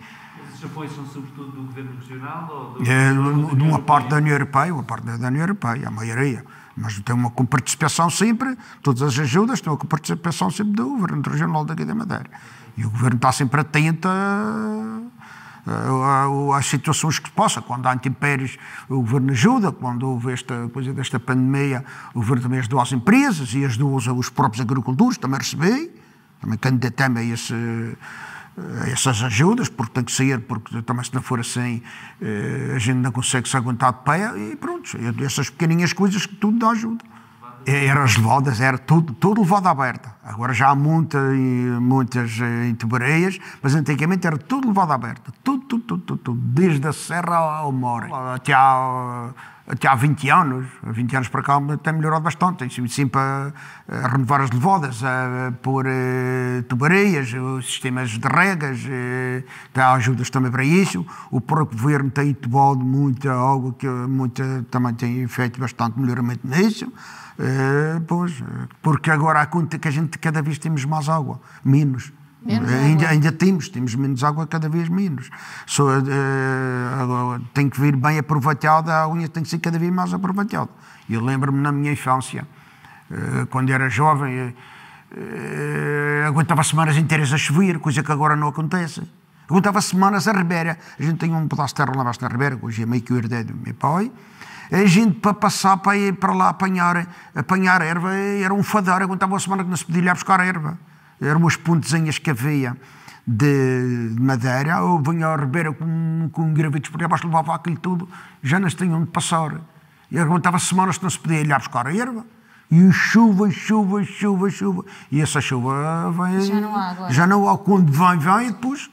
Esses apoios são sobretudo do governo regional ou do. É, do de uma parte da União Europeia, uma parte da União Europeia, a maioria. Mas tem uma participação sempre, todas as ajudas têm uma participação sempre do governo regional daqui da Madeira. E o governo está sempre atento a Há, situações que possa, quando há intempéries, o governo ajuda, quando houve esta coisa desta pandemia, o governo também ajudou as empresas e ajudou os próprios agricultores, também recebi, também candidatei-me a esse essas ajudas, porque tem que sair, porque também se não for assim eh, a gente não consegue se aguentar de pé e pronto, essas pequeninhas coisas que tudo dá ajuda eram as levadas, era tudo, tudo levado aberta. Agora já há muita, muitas eh, em tubareias, mas antigamente era tudo levado aberta. Tudo, tudo, tudo, tudo, tudo, desde a serra ao mar. Até há, até há 20 anos, 20 anos para cá, tem melhorado bastante. Tem sempre a, a renovar as levadas, a, a pôr eh, tubareias, os sistemas de regas, eh, há ajudas também para isso. O próprio governo tem tomado muita água, que muita, também tem feito bastante melhoramento nisso. Eh, pois, eh, porque agora conta que a gente cada vez temos mais água, menos. Eh, ainda, ainda temos, temos menos água cada vez menos. Só, uh, agora, tem que vir bem aproveitada, a unha tem que ser cada vez mais aproveitada. Eu lembro-me na minha infância, uh, quando era jovem, aguentava semanas inteiras a chover, coisa que agora não acontece. Aguentava semanas a ribeira. A gente tem um pedaço de terra lá embaixo na ribeira, hoje é meio que o herdeiro do meu pai, a gente para passar para, ir, para lá apanhar, apanhar erva era um fadar, aguentava uma semana que não se podia ir buscar erva. Eram umas pontezinhas que havia de, de madeira, ou vinha a ribeira com, com gravetos por abaixo, levava aquilo tudo, já não se tinham de passar. E aguentava semanas que não se podia ir lá buscar erva. E chuva, chuva, chuva, chuva. E essa chuva vem. Já não há agora. Já não há. Quando vem, vem e depois.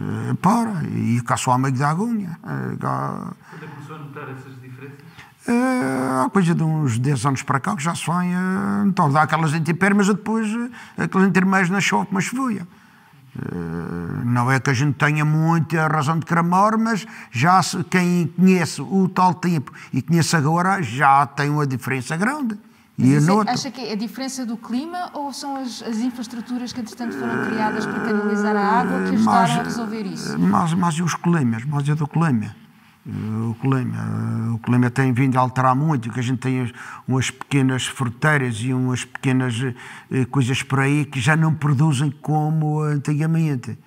Eh, para. E cá só há meio da agonha. Eh, Quando é começou a notar essas Uh, há coisa de uns 10 anos para cá que já se vem, uh, então dá aquelas intempéries, mas depois uh, eh, aqueles intermédios na chove, mas chovia. Uh, eh, não é que a gente tenha muita razão de clamor, mas já se, quem conhece o tal tempo e conhece agora já tem uma diferença grande. E mas é acha que é a diferença do clima ou são as, as infraestruturas que, entretanto, foram criadas para canalizar a água que ajudaram mas, a resolver isso? Mas, mas os climas, mas é do clima o clima. O clima tem vindo a alterar muito, que a gente tem umas pequenas fruteiras e umas pequenas eh, coisas por aí que já não produzem como antigamente.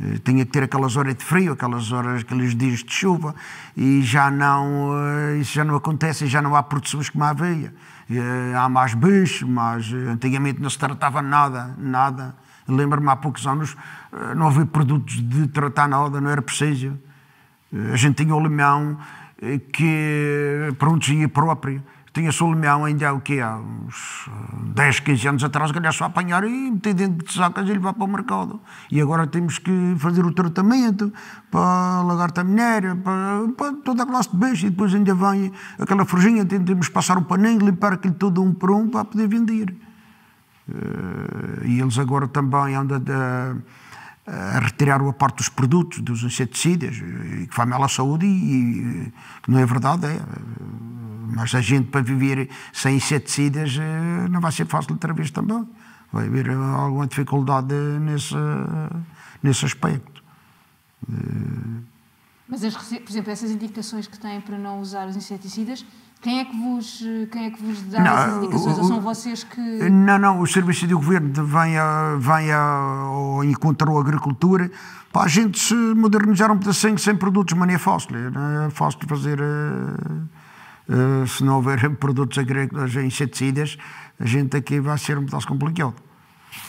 Eh, tinha que ter aquelas horas de frio, aquelas horas, aqueles dias de chuva, e já não, eh, isso já não acontece, já não há produções como havia. Há mais bicho, mas antigamente não se tratava nada, nada. Lembro-me há poucos anos não havia produtos de tratar nada, não era preciso a gente tinha o limão eh, que, pronto, ia próprio. Tinha-se o Lemeão ainda o quê? há uns 10, eh, 15 anos atrás, que era só apanhar e meter dentro de sacas e levar para o mercado. E agora temos que fazer o tratamento para lagarta minera, para, para toda a classe de bicho. E depois ainda vem aquela forjinha, temos que passar o paninho, limpar aquilo tudo um por um para poder vender. Eh, e eles agora também andam a a retirar o aporte dos produtos, dos inseticidas, eh, e que faz mal à saúde, e, que não é verdade, é. Mas a gente para viver sem inseticidas eh, não vai ser fácil outra vez também. Vai haver alguma dificuldade nesse, nesse aspecto. Eh, Mas, as, por exemplo, essas indicações que têm para não usar os inseticidas quem é que vos, eh, quem é que vos dá não, essas indicações? O, Ou são vocês que. Não, não, os serviços do governo vem, a, vêm a, agricultura para a gente se modernizar um pedacinho sem produtos mania é né? Não é fácil de fazer. Uh, se não houver produtos agrícolas inseticidas, a gente aqui vai ser um pedaço complicado.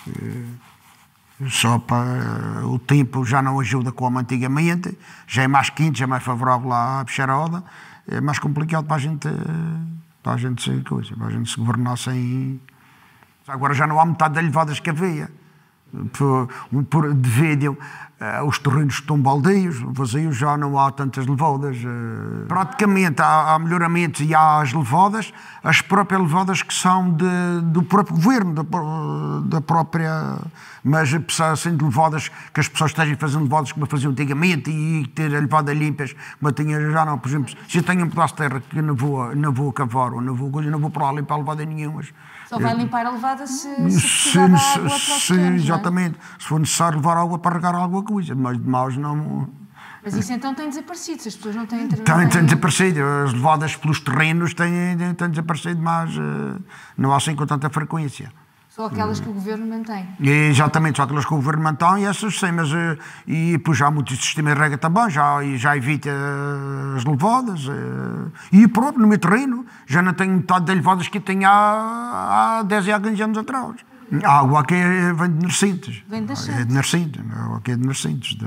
Uh, só para o tempo já não ajuda como antigamente, já é mais quente, já é mais favorável à bicharada é mais complicado para a gente, eh, para a gente, coisa, para a gente se governar sem. Agora já não há metade da levada que havia por, por, devido uh, eh, os terrenos que estão baldios, vazios, já não há tantas levadas. Uh, praticamente há, há, melhoramentos e há as levadas, as próprias levadas que são de, do próprio governo, da, da própria. Mas apesar de levadas, que as pessoas estejam fazendo levadas como faziam antigamente e ter a levada limpas, mas tinha, já não, por exemplo, se eu tenho um pedaço de terra que não vou, não vou cavar ou não vou, não vou para lá limpar a levada nenhuma. Mas, só vai limpar a levada se, se, se água para é? Exatamente. É? Se for necessário levar água para regar alguma coisa, mas de maus não... Mas isso então tem desaparecido, as pessoas não têm... Tem, têm... tem desaparecido, as levadas pelos terrenos têm, têm desaparecido, mas eh, não há assim com tanta frequência. Só aquelas que o governo mantém. Exatamente, só aquelas que o governo mantém e essas sim, mas eh, e pois há muito sistema de regra também, já, já evita eh, as levadas. Eh, e próprio no meu terreno, já não tenho metade das levadas que tinha há, há 10 e há 15 anos atrás. A água aqui vem de Narcintes. Vem É de Narcintes, Aqui né? é de Narcintes. De...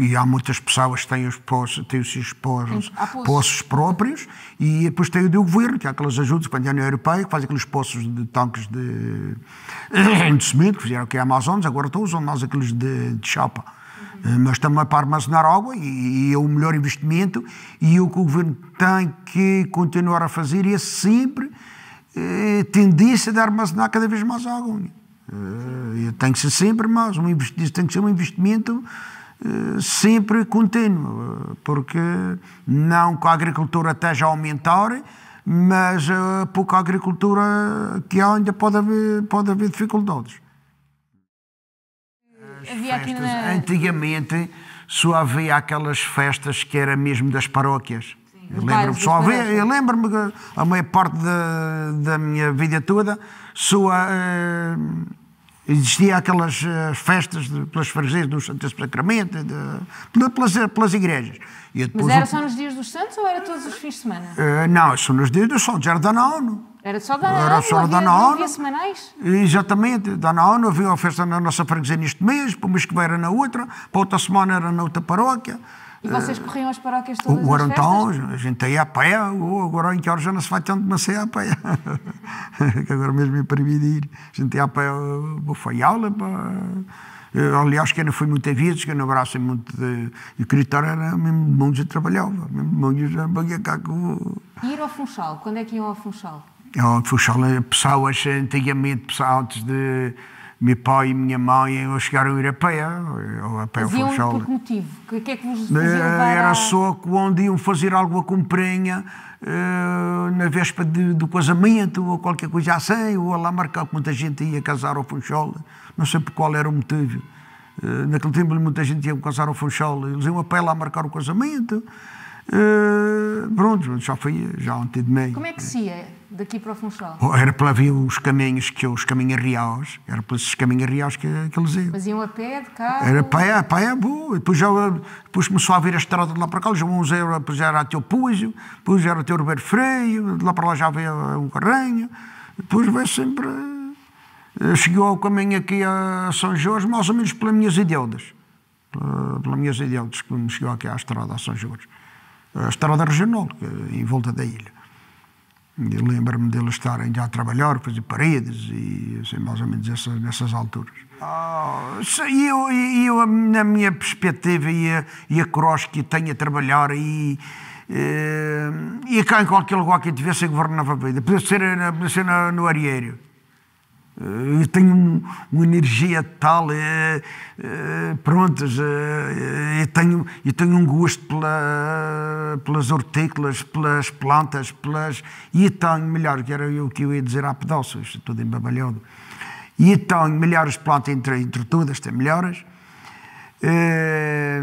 E há muitas pessoas que têm os, poços, têm os seus poços, poços. poços próprios e depois tem o do governo, que há é aquelas ajudas para a União Europeia, que faz aqueles poços de tanques de, de cimento, que fizeram aqui a Amazonas, agora estão usando nós aqueles de, de chapa. Eh, mas também para armazenar água e, e, é o melhor investimento e o que o governo tem que continuar a fazer é sempre é, tendência de armazenar cada vez mais água. É, tem que ser sempre mais, um investimento, tem que ser um investimento eh, sempre contínuo, porque não que a agricultura esteja a aumentar, mas a eh, pouca agricultura que há ainda pode haver, pode haver dificuldades. Festas, na... Antigamente só havia aquelas festas que era mesmo das paróquias. Sim, eu lembro-me só havia, eu lembro-me que a maior parte da, da minha vida toda só. Eh, Existia aquelas eh, festas de, pelas freguesias do Santo Sacramento, de, de, pelas, eh, pelas igrejas. E depois, Mas era só nos dias dos santos ou era todos os fins de semana? Uh, não, só nos dias dos santos, era da nono. Era só da nono? Era só da nono. Havia semanais? Exatamente, da nono havia uma festa na nossa freguesia neste mês, para o mês que vem era na outra, para outra semana era na outra paróquia. E vocês corriam as paróquias todas O Guarantão, a gente ia a pé, agora em que horas já não se vai tanto, mas ia é a pé. que agora mesmo é proibido ir. A gente ia a pé eh, foi Faiala, para... Aliás, que ainda não fui muitas vezes, que ainda não abraço muito de... E o critério era mesmo de mãos a trabalhar, mesmo de mãos a baguia cá com... E ir ao Funchal? Quando é que iam ao Funchal? Ao Funchal, eh, pessoas, antigamente, pessoas antes de meu pai e minha mãe eu chegaram a ir a pé, ou a pé ao Funchal. por que motivo? O que é que vos eh, fazia Era só quando iam fazer alguma comprinha eh, na véspera de, do casamento ou qualquer coisa assim, ou lá marcar que muita gente ia casar ao Funchal, não sei por qual era o motivo. Eh, naquele tempo muita gente ia casar ao Funchal, eles iam a pé lá marcar o casamento. Uh, pronto, já foi, já ontem de meio. Como é que se ia? daqui para o Funchal? Oh, era para lá ver os caminhos, que os caminhos reais, era para esses caminhos reais que, que eles iam. Mas iam a pé, de carro? Era pé, pé, boa. Depois, já, depois começou a vir a estrada de lá para cá, já, uns era, depois era teu Pujo, depois era teu Ribeiro Freio, de lá para lá já veio um carrinho, depois veio sempre... Eh, chegou ao caminho aqui a São Jorge, mais ou menos pelas minhas ideias eh, Pelas minhas ideias que me chegou aqui à estrada a São Jorge. A estrada regional, é em volta da ilha. Eu lembro-me deles estarem já a trabalhar, fazer paredes e assim, mais ou menos essas, nessas alturas. Oh, e eu, eu, na minha perspectiva, ia, e a que tenho a trabalhar e. Eh, e, cá em qualquer lugar que eu tivesse, eu governava a vida. Podia ser, podia eh, ser no, no eu eh, tenho um, uma energia tal, é, é, pronto, é, eu, tenho, eu tenho um gosto pela, pelas hortícolas, pelas plantas, pelas. E tenho, melhor, que era o que eu ia dizer há pedaços, estou tudo embabalhado. E tenho melhores plantas entre, entre todas, tem melhores. É,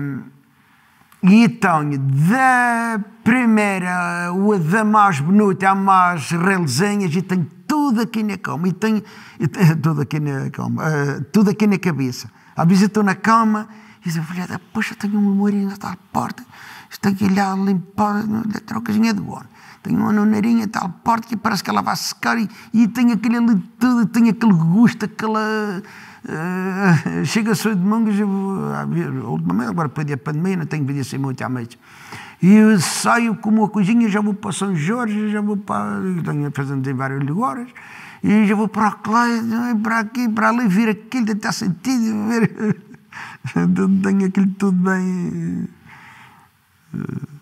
e tenho da primeira, ou da mais bonita, a mais realizinhas, e tenho tudo aqui na cama. E tenho tudo aqui na cama, uh, tudo aqui na cabeça. Às vezes eu estou na cama e digo, filha, poxa, tenho um morinho está à porta, estou aqui a limpar a trocazinha de bolo. Tenho uma nonarinha tal porta que parece que ela vai secar e, e tem aquele ali tudo, tenho aquele gosto, aquela. Eh, uh, chega a de mangas, a última agora depois da pandemia, não tenho vindo assim muito à noite. E eu saio com uma coisinha, já vou para São Jorge, já vou para. Estou fazendo vários lugares, e já vou para lá, eh, para aqui, para ali, vir aquilo, até sentido, ver. Então, tenho aquilo tudo bem. Eh,